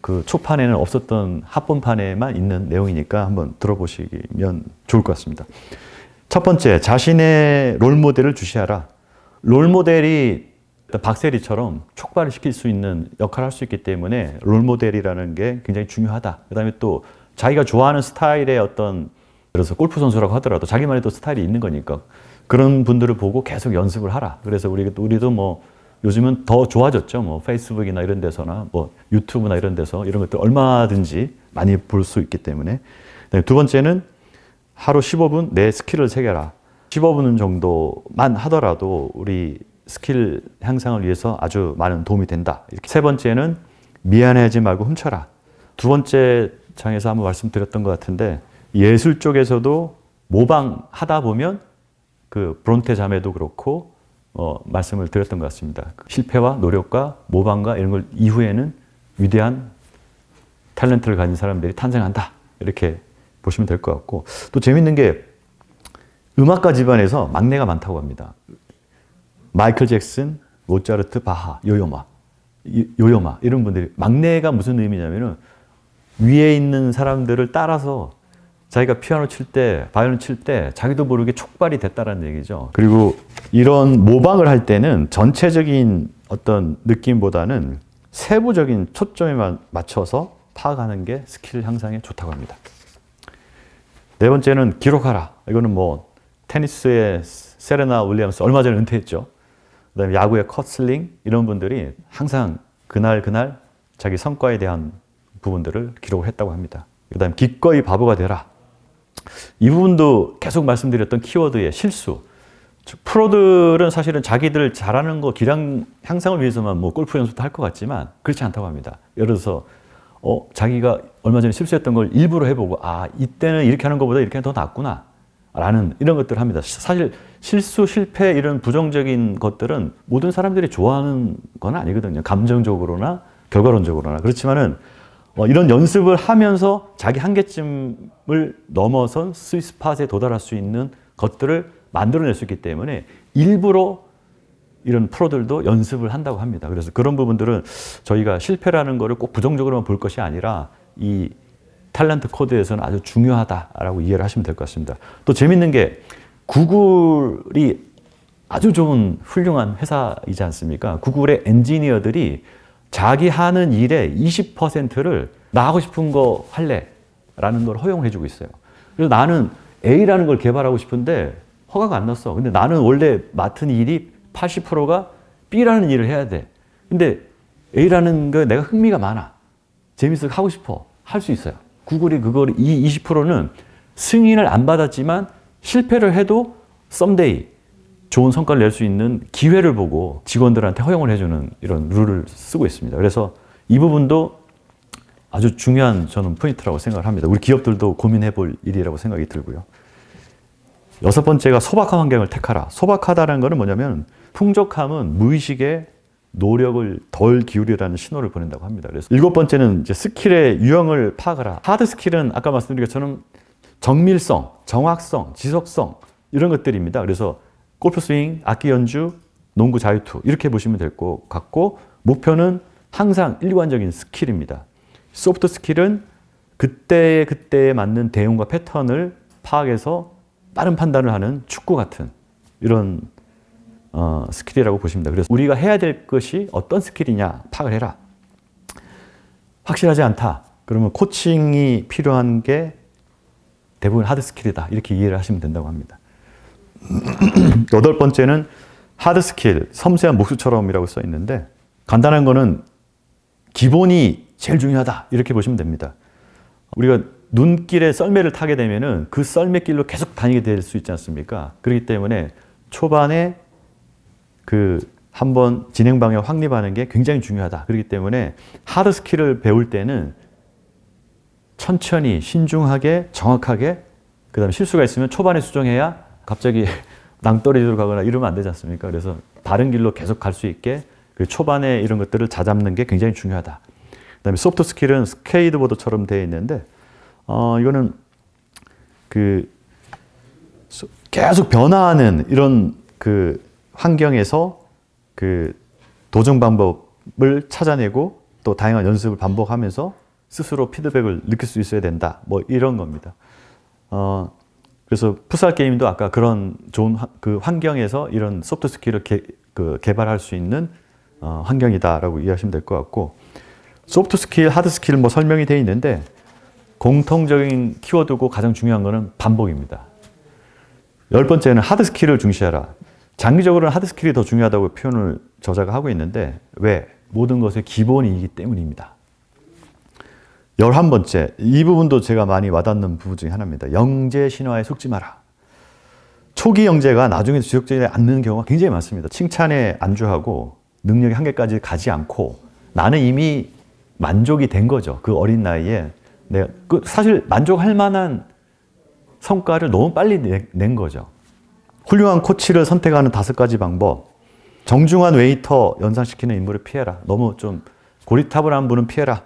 그 초판에는 없었던 합본판에만 있는 내용이니까 한번 들어보시면 좋을 것 같습니다. 첫 번째, 자신의 롤 모델을 주시하라. 롤 모델이 박세리처럼 촉발을 시킬 수 있는 역할을 할 수 있기 때문에 롤모델이라는 게 굉장히 중요하다. 그 다음에 또 자기가 좋아하는 스타일의 어떤 그래서 골프 선수라고 하더라도 자기만의 또 스타일이 있는 거니까 그런 분들을 보고 계속 연습을 하라. 그래서 우리, 우리도 뭐 요즘은 더 좋아졌죠. 뭐 페이스북이나 이런 데서나 뭐 유튜브나 이런 데서 이런 것들 얼마든지 많이 볼 수 있기 때문에 두 번째는 하루 15분 내 스킬을 새겨라. 15분 정도만 하더라도 우리 스킬 향상을 위해서 아주 많은 도움이 된다. 이렇게. 세 번째는 미안해하지 말고 훔쳐라. 두 번째 장에서 한번 말씀드렸던 것 같은데 예술 쪽에서도 모방하다 보면 그 브론테 자매도 그렇고 어, 말씀을 드렸던 것 같습니다. 실패와 노력과 모방과 이런 걸 이후에는 위대한 탤런트를 가진 사람들이 탄생한다. 이렇게 보시면 될 것 같고 또 재밌는 게 음악가 집안에서 막내가 많다고 합니다. 마이클 잭슨, 모차르트, 바하, 요요마, 요요마 이런 분들이 막내가 무슨 의미냐면은 위에 있는 사람들을 따라서 자기가 피아노 칠 때, 바이올린 칠 때 자기도 모르게 촉발이 됐다는 얘기죠. 그리고 이런 모방을 할 때는 전체적인 어떤 느낌보다는 세부적인 초점에 맞춰서 파악하는 게 스킬 향상에 좋다고 합니다. 네 번째는 기록하라. 이거는 뭐 테니스의 세레나 윌리엄스 얼마 전에 은퇴했죠. 그다음에 야구의 컷슬링 이런 분들이 항상 그날 그날 자기 성과에 대한 부분들을 기록을 했다고 합니다. 그다음 기꺼이 바보가 되라. 이 부분도 계속 말씀드렸던 키워드의 실수. 프로들은 사실은 자기들 잘하는 거 기량 향상을 위해서만 뭐 골프 연습도 할 것 같지만 그렇지 않다고 합니다. 예를 들어서 어, 자기가 얼마 전에 실수했던 걸 일부러 해보고 아 이때는 이렇게 하는 것보다 이렇게 하면 더 낫구나 라는 이런 것들을 합니다. 사실 실수, 실패 이런 부정적인 것들은 모든 사람들이 좋아하는 건 아니거든요. 감정적으로나 결과론적으로나. 그렇지만은 어, 이런 연습을 하면서 자기 한계쯤을 넘어선 스위스팟에 도달할 수 있는 것들을 만들어낼 수 있기 때문에 일부러 이런 프로들도 연습을 한다고 합니다. 그래서 그런 부분들은 저희가 실패라는 것을 꼭 부정적으로만 볼 것이 아니라 이 탤런트 코드에서는 아주 중요하다라고 이해를 하시면 될 것 같습니다. 또 재밌는 게 구글이 아주 좋은 훌륭한 회사이지 않습니까? 구글의 엔지니어들이 자기 하는 일의 20%를 나 하고 싶은 거 할래 라는 걸 허용해 주고 있어요. 그래서 나는 A라는 걸 개발하고 싶은데 허가가 안 났어. 근데 나는 원래 맡은 일이 80%가 B라는 일을 해야 돼. 근데 A라는 거 내가 흥미가 많아. 재밌어 하고 싶어. 할 수 있어요. 구글이 그걸 이 20%는 승인을 안 받았지만 실패를 해도 썸데이 좋은 성과를 낼 수 있는 기회를 보고 직원들한테 허용을 해주는 이런 룰을 쓰고 있습니다. 그래서 이 부분도 아주 중요한 저는 포인트라고 생각을 합니다. 우리 기업들도 고민해 볼 일이라고 생각이 들고요. 여섯 번째가 소박한 환경을 택하라. 소박하다는 것은 뭐냐면 풍족함은 무의식의 노력을 덜 기울이라는 신호를 보낸다고 합니다. 그래서 일곱 번째는 이제 스킬의 유형을 파악하라. 하드 스킬은 아까 말씀드린 것처럼 정밀성, 정확성, 지속성 이런 것들입니다. 그래서 골프 스윙, 악기 연주, 농구 자유투 이렇게 보시면 될 것 같고 목표는 항상 일관적인 스킬입니다. 소프트 스킬은 그때그 그때에 맞는 대응과 패턴을 파악해서 빠른 판단을 하는 축구 같은 이런 어, 스킬이라고 보십니다. 그래서 우리가 해야 될 것이 어떤 스킬이냐 파악을 해라. 확실하지 않다. 그러면 코칭이 필요한 게 대부분 하드 스킬이다. 이렇게 이해를 하시면 된다고 합니다. 여덟 번째는 하드 스킬, 섬세한 목수처럼이라고 써 있는데 간단한 거는 기본이 제일 중요하다. 이렇게 보시면 됩니다. 우리가 눈길에 썰매를 타게 되면그 썰매길로 계속 다니게 될 수 있지 않습니까? 그렇기 때문에 초반에 그 한번 진행 방향 확립하는 게 굉장히 중요하다. 그렇기 때문에 하드 스킬을 배울 때는 천천히 신중하게 정확하게 그다음에 실수가 있으면 초반에 수정해야 갑자기 낭떠러지로 가거나 이러면 안 되지 않습니까? 그래서 다른 길로 계속 갈 수 있게 그 초반에 이런 것들을 자잡는 게 굉장히 중요하다. 그다음에 소프트 스킬은 스케이트보드처럼 되어 있는데 어 이거는 그 계속 변화하는 이런 그 환경에서 그도전 방법을 찾아내고 또 다양한 연습을 반복하면서 스스로 피드백을 느낄 수 있어야 된다. 뭐 이런 겁니다. 어, 그래서 풋살 게임도 아까 그런 좋은 화, 그 환경에서 이런 소프트 스킬을 개, 그 개발할 수 있는 어, 환경이다라고 이해하시면 될 것 같고 소프트 스킬, 하드 스킬 뭐 설명이 되어 있는데 공통적인 키워드고 가장 중요한 거는 반복입니다. 열 번째는 하드 스킬을 중시하라. 장기적으로는 하드 스킬이 더 중요하다고 표현을 저자가 하고 있는데 왜? 모든 것의 기본이기 때문입니다. 열한 번째, 이 부분도 제가 많이 와닿는 부분 중에 하나입니다. 영재 신화에 속지 마라. 초기 영재가 나중에 주역자에 앉는 경우가 굉장히 많습니다. 칭찬에 안주하고 능력의 한계까지 가지 않고 나는 이미 만족이 된 거죠. 그 어린 나이에 내가 사실 만족할 만한 성과를 너무 빨리 낸 거죠. 훌륭한 코치를 선택하는 다섯 가지 방법. 정중한 웨이터 연상시키는 인물을 피해라. 너무 좀 고리탑을 한 분은 피해라.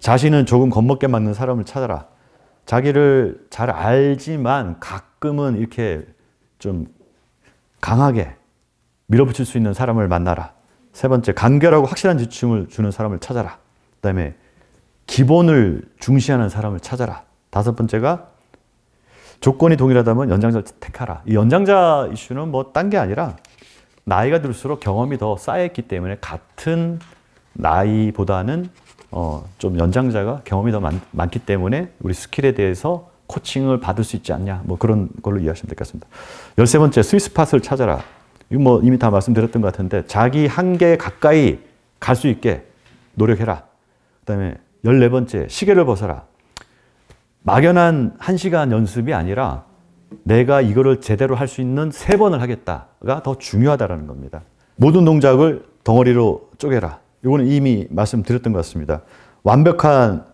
자신은 조금 겁먹게 맞는 사람을 찾아라. 자기를 잘 알지만 가끔은 이렇게 좀 강하게 밀어붙일 수 있는 사람을 만나라. 세 번째, 간결하고 확실한 지침을 주는 사람을 찾아라. 그 다음에 기본을 중시하는 사람을 찾아라. 다섯 번째가 조건이 동일하다면 연장자를 택하라. 이 연장자 이슈는 뭐 딴 게 아니라 나이가 들수록 경험이 더 쌓였기 때문에 같은 나이보다는 어, 좀 연장자가 경험이 더 많, 많기 때문에 우리 스킬에 대해서 코칭을 받을 수 있지 않냐. 뭐 그런 걸로 이해하시면 될 것 같습니다. 열세 번째, 스위스팟을 찾아라. 이거 뭐 이미 다 말씀드렸던 것 같은데 자기 한계 에 가까이 갈 수 있게 노력해라. 그 다음에 열네 번째, 시계를 벗어라. 막연한 한시간 연습이 아니라 내가 이거를 제대로 할 수 있는 세 번을 하겠다가 더 중요하다라는 겁니다. 모든 동작을 덩어리로 쪼개라. 이거는 이미 말씀드렸던 것 같습니다. 완벽한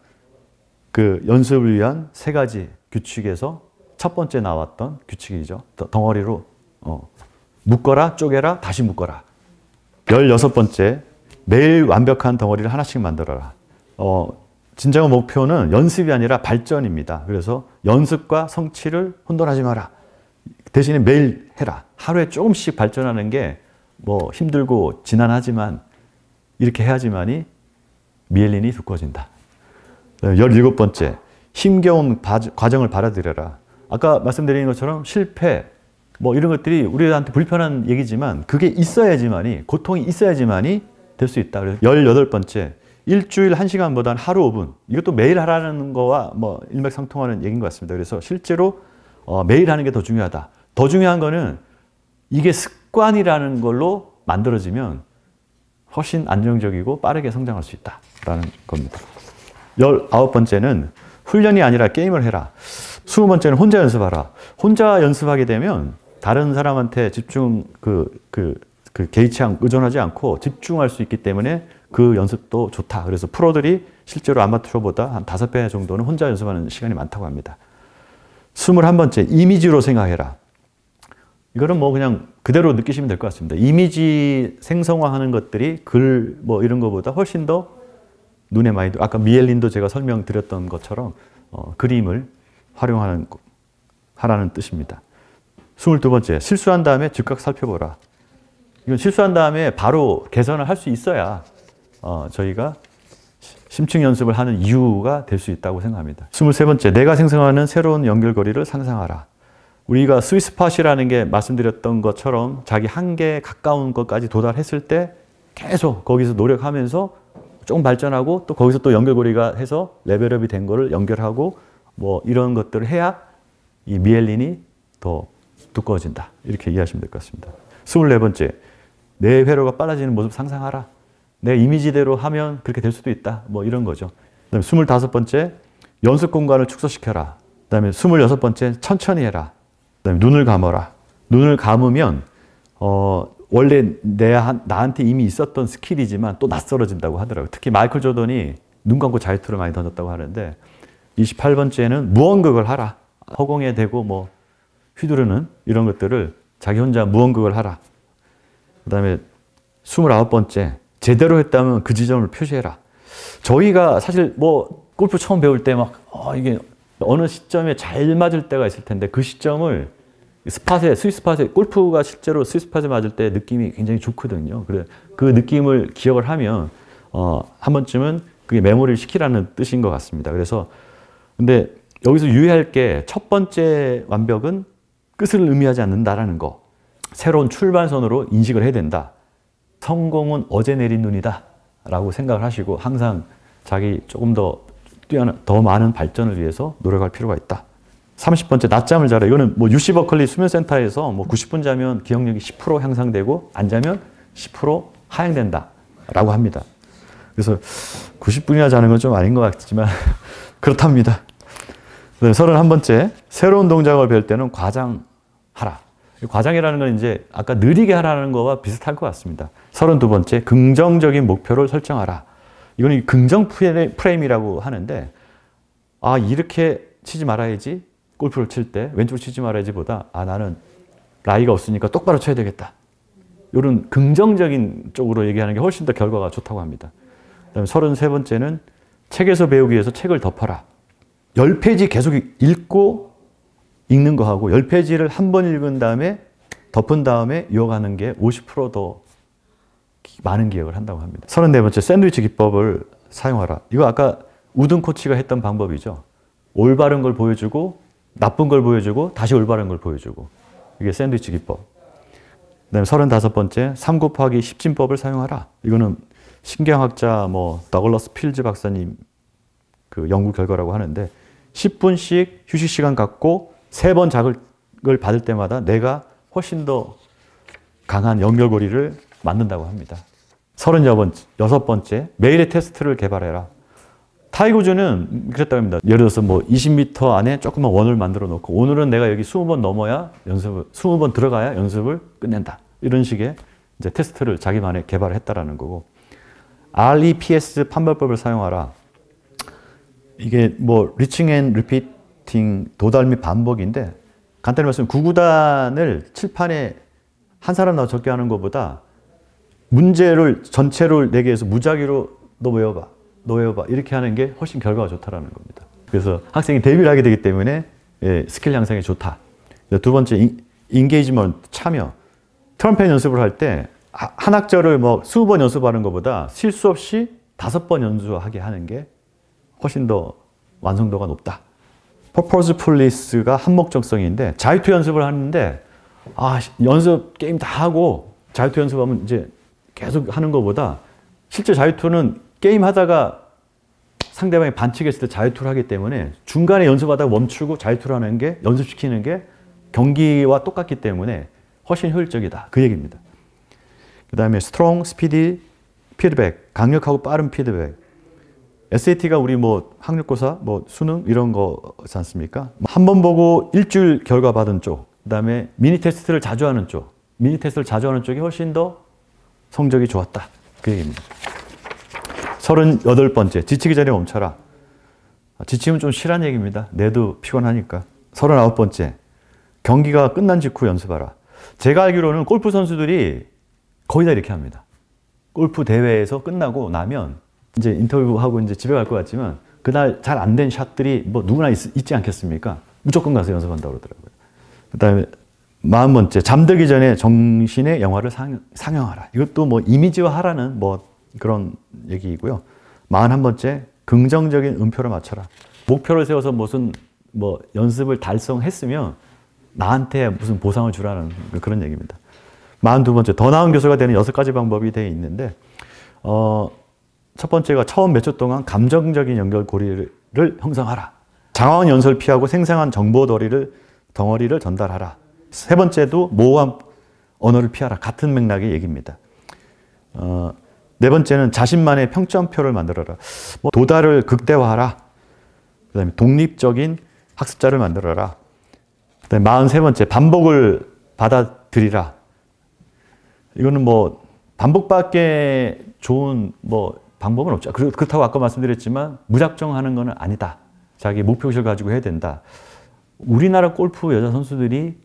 그 연습을 위한 세 가지 규칙에서 첫 번째 나왔던 규칙이죠. 덩어리로 어, 묶어라, 쪼개라, 다시 묶어라. 열여 번째, 매일 완벽한 덩어리를 하나씩 만들어라. 어, 진정한 목표는 연습이 아니라 발전입니다. 그래서 연습과 성취를 혼돈하지 마라. 대신에 매일 해라. 하루에 조금씩 발전하는 게 뭐 힘들고 지난하지만 이렇게 해야지만이 미엘린이 두꺼워진다. 17번째, 힘겨운 과정을 받아들여라. 아까 말씀드린 것처럼 실패, 뭐 이런 것들이 우리한테 불편한 얘기지만 그게 있어야지만이, 고통이 있어야지만이 될 수 있다. 18번째, 일주일 한시간보다는 하루 5분. 이것도 매일 하라는 거와 뭐 일맥상통하는 얘기인 것 같습니다. 그래서 실제로 어, 매일 하는 게 더 중요하다. 더 중요한 거는 이게 습관이라는 걸로 만들어지면 훨씬 안정적이고 빠르게 성장할 수 있다라는 겁니다. 열아 번째는 훈련이 아니라 게임을 해라. 스무 번째는 혼자 연습하라. 혼자 연습하게 되면 다른 사람한테 집중 그, 그, 그 개의치 않, 의존하지 않고 집중할 수 있기 때문에 그 연습도 좋다. 그래서 프로들이 실제로 아마추어보다 한 다섯 배 정도는 혼자 연습하는 시간이 많다고 합니다. 21번째, 이미지로 생각해라. 이거는 뭐 그냥 그대로 느끼시면 될 것 같습니다. 이미지 생성화하는 것들이 글 뭐 이런 것보다 훨씬 더 눈에 많이 들어. 아까 미엘린도 제가 설명드렸던 것처럼 어, 그림을 활용하는 하라는 뜻입니다. 22번째, 실수한 다음에 즉각 살펴보라. 이건 실수한 다음에 바로 개선을 할 수 있어야 어, 저희가 심층 연습을 하는 이유가 될 수 있다고 생각합니다. 23번째, 내가 생성하는 새로운 연결고리를 상상하라. 우리가 스위스팟이라는 게 말씀드렸던 것처럼 자기 한계에 가까운 것까지 도달했을 때 계속 거기서 노력하면서 조금 발전하고 또 거기서 또 연결고리가 해서 레벨업이 된 거를 연결하고 뭐 이런 것들을 해야 이 미엘린이 더 두꺼워진다. 이렇게 이해하시면 될 것 같습니다. 24번째, 내 회로가 빨라지는 모습 상상하라. 내 이미지대로 하면 그렇게 될 수도 있다. 뭐 이런 거죠. 그다음에 25번째 연습 공간을 축소시켜라. 그다음에 26번째 천천히 해라. 그다음에 눈을 감아라. 눈을 감으면 어 원래 내 나한테 이미 있었던 스킬이지만 또 낯설어진다고 하더라고요. 특히 마이클 조던이 눈 감고 자유투를 많이 던졌다고 하는데 28번째는 무언극을 하라. 허공에 대고 뭐 휘두르는 이런 것들을 자기 혼자 무언극을 하라. 그 다음에 29번째, 제대로 했다면 그 지점을 표시해라. 저희가 사실 뭐 골프 처음 배울 때막 어, 이게 어느 시점에 잘 맞을 때가 있을 텐데 그 시점을 스팟에 스위스팟에 골프가 실제로 스위스팟에 맞을 때 느낌이 굉장히 좋거든요. 그래 그 느낌을 기억을 하면 어, 한 번쯤은 그게 메모리를 시키라는 뜻인 것 같습니다. 그래서 근데 여기서 유의할 게 첫 번째 완벽은 끝을 의미하지 않는다라는 거. 새로운 출발선으로 인식을 해야 된다. 성공은 어제 내린 눈이다 라고 생각을 하시고 항상 자기 조금 더 뛰어난, 더 많은 발전을 위해서 노력할 필요가 있다. 30번째, 낮잠을 자라. 이거는 뭐 유시 버클리 수면센터에서 뭐 90분 자면 기억력이 10% 향상되고 안 자면 10% 하향된다. 라고 합니다. 그래서 90분이나 자는 건 좀 아닌 것 같지만 그렇답니다. 31번째, 새로운 동작을 배울 때는 과장하라. 과장이라는 건 이제 아까 느리게 하라는 거와 비슷할 것 같습니다. 32번째, 긍정적인 목표를 설정하라. 이거는 긍정 프레임이라고 하는데, 아, 이렇게 치지 말아야지. 골프를 칠 때 왼쪽으로 치지 말아야지 보다, 아, 나는 라이가 없으니까 똑바로 쳐야 되겠다. 이런 긍정적인 쪽으로 얘기하는 게 훨씬 더 결과가 좋다고 합니다. 그 다음에 33번째는 책에서 배우기 위해서 책을 덮어라. 10페이지 계속 읽고 읽는 거하고 10페이지를 한 번 읽은 다음에 덮은 다음에 이어가는 게 50%더 많은 기억을 한다고 합니다. 34번째 샌드위치 기법을 사용하라. 이거 아까 우든 코치가 했던 방법이죠. 올바른 걸 보여주고 나쁜 걸 보여주고 다시 올바른 걸 보여주고 이게 샌드위치 기법. 그다음에 35번째 3 곱하기 10진법을 사용하라. 이거는 신경학자 뭐 더글러스 필즈 박사님 그 연구 결과라고 하는데 10분씩 휴식 시간 갖고 세번 자극을 받을 때마다 내가 훨씬 더 강한 연결고리를 만든다고 합니다. 36번째, 매일의 테스트를 개발해라. 타이거즈는 그랬답니다. 예를 들어서 뭐 20m 안에 조금만 원을 만들어 놓고 오늘은 내가 여기 20번 넘어야 연습을, 20번 들어가야 연습을 끝낸다. 이런 식의 이제 테스트를 자기만의 개발을 했다라는 거고. REPS 판별법을 사용하라. 이게 뭐 리칭 앤 리핏 팅 도달 및 반복인데 간단히 말씀면 구구단을 칠판에 한 사람 나 적게 하는 것보다 문제를 전체를 내게 해서 무작위로 너 외워봐, 너 외워봐 이렇게 하는 게 훨씬 결과가 좋다라는 겁니다. 그래서 학생이 대비를 하게 되기 때문에 예, 스킬 향상이 좋다. 두 번째 인게이지먼트 참여. 트럼펫 연습을 할 때 한 학절을 뭐 수십 번 연습하는 것보다 실수 없이 다섯 번 연주하게 하는 게 훨씬 더 완성도가 높다. 퍼포즈풀리스가 한목적성인데 자유투 연습을 하는데 아 연습 게임 다 하고 자유투 연습하면 이제 계속 하는 것보다 실제 자유투는 게임 하다가 상대방이 반칙했을 때 자유투를 하기 때문에 중간에 연습하다가 멈추고 자유투를 하는 게 연습시키는 게 경기와 똑같기 때문에 훨씬 효율적이다. 그 얘기입니다. 그 다음에 스트롱, 스피디, 피드백, 강력하고 빠른 피드백. SAT가 우리 뭐 학력고사, 뭐 수능 이런 거지 않습니까? 한 번 보고 일주일 결과 받은 쪽, 그다음에 미니 테스트를 자주 하는 쪽, 미니 테스트를 자주 하는 쪽이 훨씬 더 성적이 좋았다. 그 얘기입니다. 38번째, 지치기 전에 멈춰라. 아, 지치면 좀 쉬란 얘기입니다. 내도 피곤하니까. 39번째, 경기가 끝난 직후 연습하라. 제가 알기로는 골프 선수들이 거의 다 이렇게 합니다. 골프 대회에서 끝나고 나면 이제 인터뷰하고 이제 집에 갈 것 같지만 그날 잘 안 된 샷들이 뭐 누구나 있, 지 않겠습니까? 무조건 가서 연습한다고 그러더라고요. 그 다음에 마흔 번째, 잠들기 전에 정신의 영화를 상, 상영하라. 이것도 뭐 이미지화하라는 뭐 그런 얘기이고요. 마흔한 번째, 긍정적인 음표를 맞춰라. 목표를 세워서 무슨 뭐 연습을 달성했으면 나한테 무슨 보상을 주라는 그런 얘기입니다. 마흔 두번째더 나은 교수가 되는 여섯 가지 방법이 되어 있는데, 어, 첫 번째가 처음 몇주 동안 감정적인 연결고리를 형성하라. 장황한 연설 피하고 생생한 정보 덩어리를, 덩어리를 전달하라. 세 번째도 모호한 언어를 피하라. 같은 맥락의 얘기입니다. 어, 네 번째는 자신만의 평점표를 만들어라. 뭐 도달을 극대화하라. 그 다음에 독립적인 학습자를 만들어라. 그 다음에 마흔세번째 반복을 받아들이라. 이거는 뭐, 반복밖에 좋은 뭐, 방법은 없죠. 그렇다고 아까 말씀드렸지만 무작정 하는 건 아니다. 자기 목표의 가지고 해야 된다. 우리나라 골프 여자 선수들이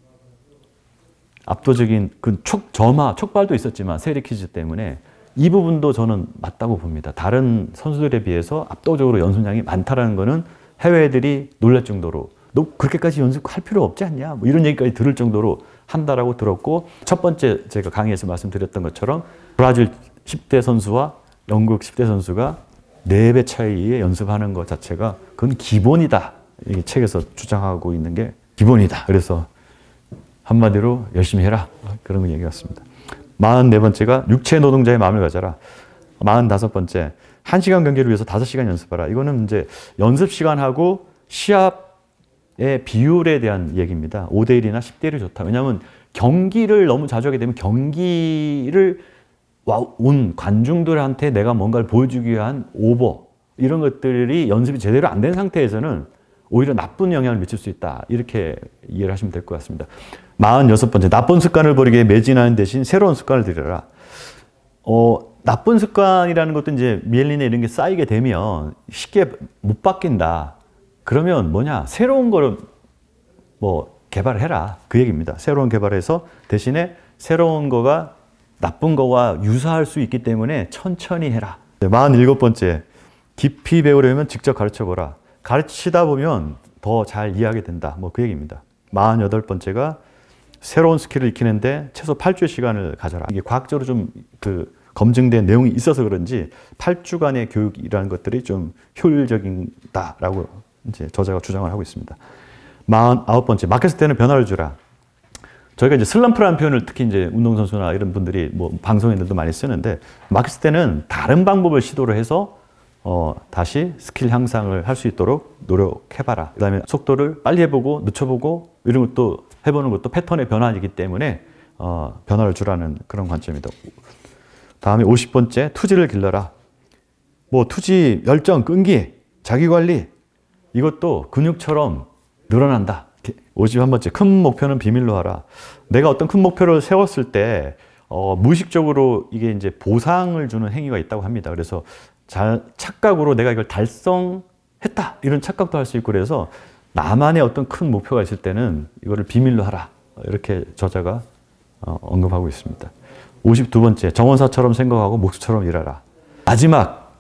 압도적인 그 촉, 점화, 촉발도 있었지만 세리 퀴즈 때문에 이 부분도 저는 맞다고 봅니다. 다른 선수들에 비해서 압도적으로 연습량이 많다라는 거는 해외 애들이 놀랄 정도로 너 그렇게까지 연습할 필요 없지 않냐 뭐 이런 얘기까지 들을 정도로 한다라고 들었고 첫 번째 제가 강의에서 말씀드렸던 것처럼 브라질 10대 선수와 영국 10대 선수가 4배 차이에 연습하는 것 자체가 그건 기본이다. 이 책에서 주장하고 있는 게 기본이다. 그래서 한마디로 열심히 해라. 그런 얘기 같습니다. 44번째가 육체 노동자의 마음을 가져라. 45번째, 1시간 경기를 위해서 5시간 연습하라. 이거는 이제 연습 시간하고 시합의 비율에 대한 얘기입니다. 5대1이나 10대1이 좋다. 왜냐하면 경기를 너무 자주 하게 되면 경기를 온 관중들한테 내가 뭔가를 보여주기 위한 오버 이런 것들이 연습이 제대로 안 된 상태에서는 오히려 나쁜 영향을 미칠 수 있다. 이렇게 이해를 하시면 될 것 같습니다. 46번째, 나쁜 습관을 버리게 매진하는 대신 새로운 습관을 들여라. 어, 나쁜 습관이라는 것도 이제 미엘린에 이런 게 쌓이게 되면 쉽게 못 바뀐다. 그러면 뭐냐? 새로운 거를 뭐 개발해라. 그 얘기입니다. 새로운 개발해서 대신에 새로운 거가 나쁜 거와 유사할 수 있기 때문에 천천히 해라. 47번째, 깊이 배우려면 직접 가르쳐보라. 가르치다 보면 더 잘 이해하게 된다. 뭐 그 얘기입니다. 48번째가 새로운 스킬을 익히는데 최소 8주의 시간을 가져라. 이게 과학적으로 좀 그 검증된 내용이 있어서 그런지 8주간의 교육이라는 것들이 좀 효율적인다라고 이제 저자가 주장을 하고 있습니다. 49번째, 막혔 때는 변화를 주라. 저희가 이제 슬럼프라는 표현을 특히 이제 운동선수나 이런 분들이 뭐 방송인들도 많이 쓰는데 막혔을 때는 다른 방법을 시도를 해서 어, 다시 스킬 향상을 할 수 있도록 노력해봐라. 그 다음에 속도를 빨리 해보고 늦춰보고 이런 것도 해보는 것도 패턴의 변화이기 때문에 어, 변화를 주라는 그런 관점이다. 다음에 50번째, 투지를 길러라. 뭐 투지, 열정, 끈기, 자기관리 이것도 근육처럼 늘어난다. 51번째, 큰 목표는 비밀로 하라. 내가 어떤 큰 목표를 세웠을 때, 어, 무의식적으로 이게 이제 보상을 주는 행위가 있다고 합니다. 그래서 자, 착각으로 내가 이걸 달성했다. 이런 착각도 할 수 있고 그래서 나만의 어떤 큰 목표가 있을 때는 이거를 비밀로 하라. 이렇게 저자가 어, 언급하고 있습니다. 52번째, 정원사처럼 생각하고 목수처럼 일하라. 마지막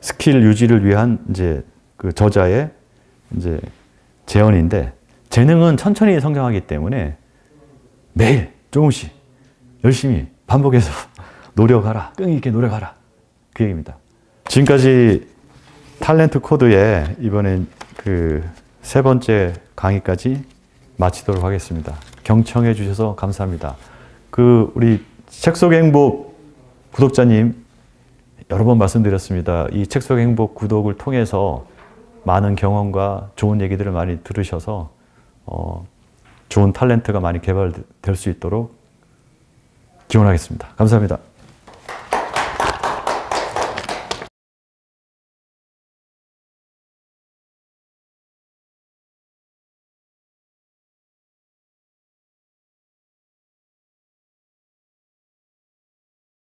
스킬 유지를 위한 이제 그 저자의 이제 재언인데 재능은 천천히 성장하기 때문에 매일 조금씩 열심히 반복해서 노력하라. 끈기 있게 노력하라. 그 얘기입니다. 지금까지 탤런트 코드의 이번엔 그 세 번째 강의까지 마치도록 하겠습니다. 경청해 주셔서 감사합니다. 그 우리 책 속의 행복 구독자님 여러 번 말씀드렸습니다. 이책 속의 행복 구독을 통해서 많은 경험과 좋은 얘기들을 많이 들으셔서 어, 좋은 탤런트가 많이 개발될 수 있도록 기원하겠습니다. 감사합니다.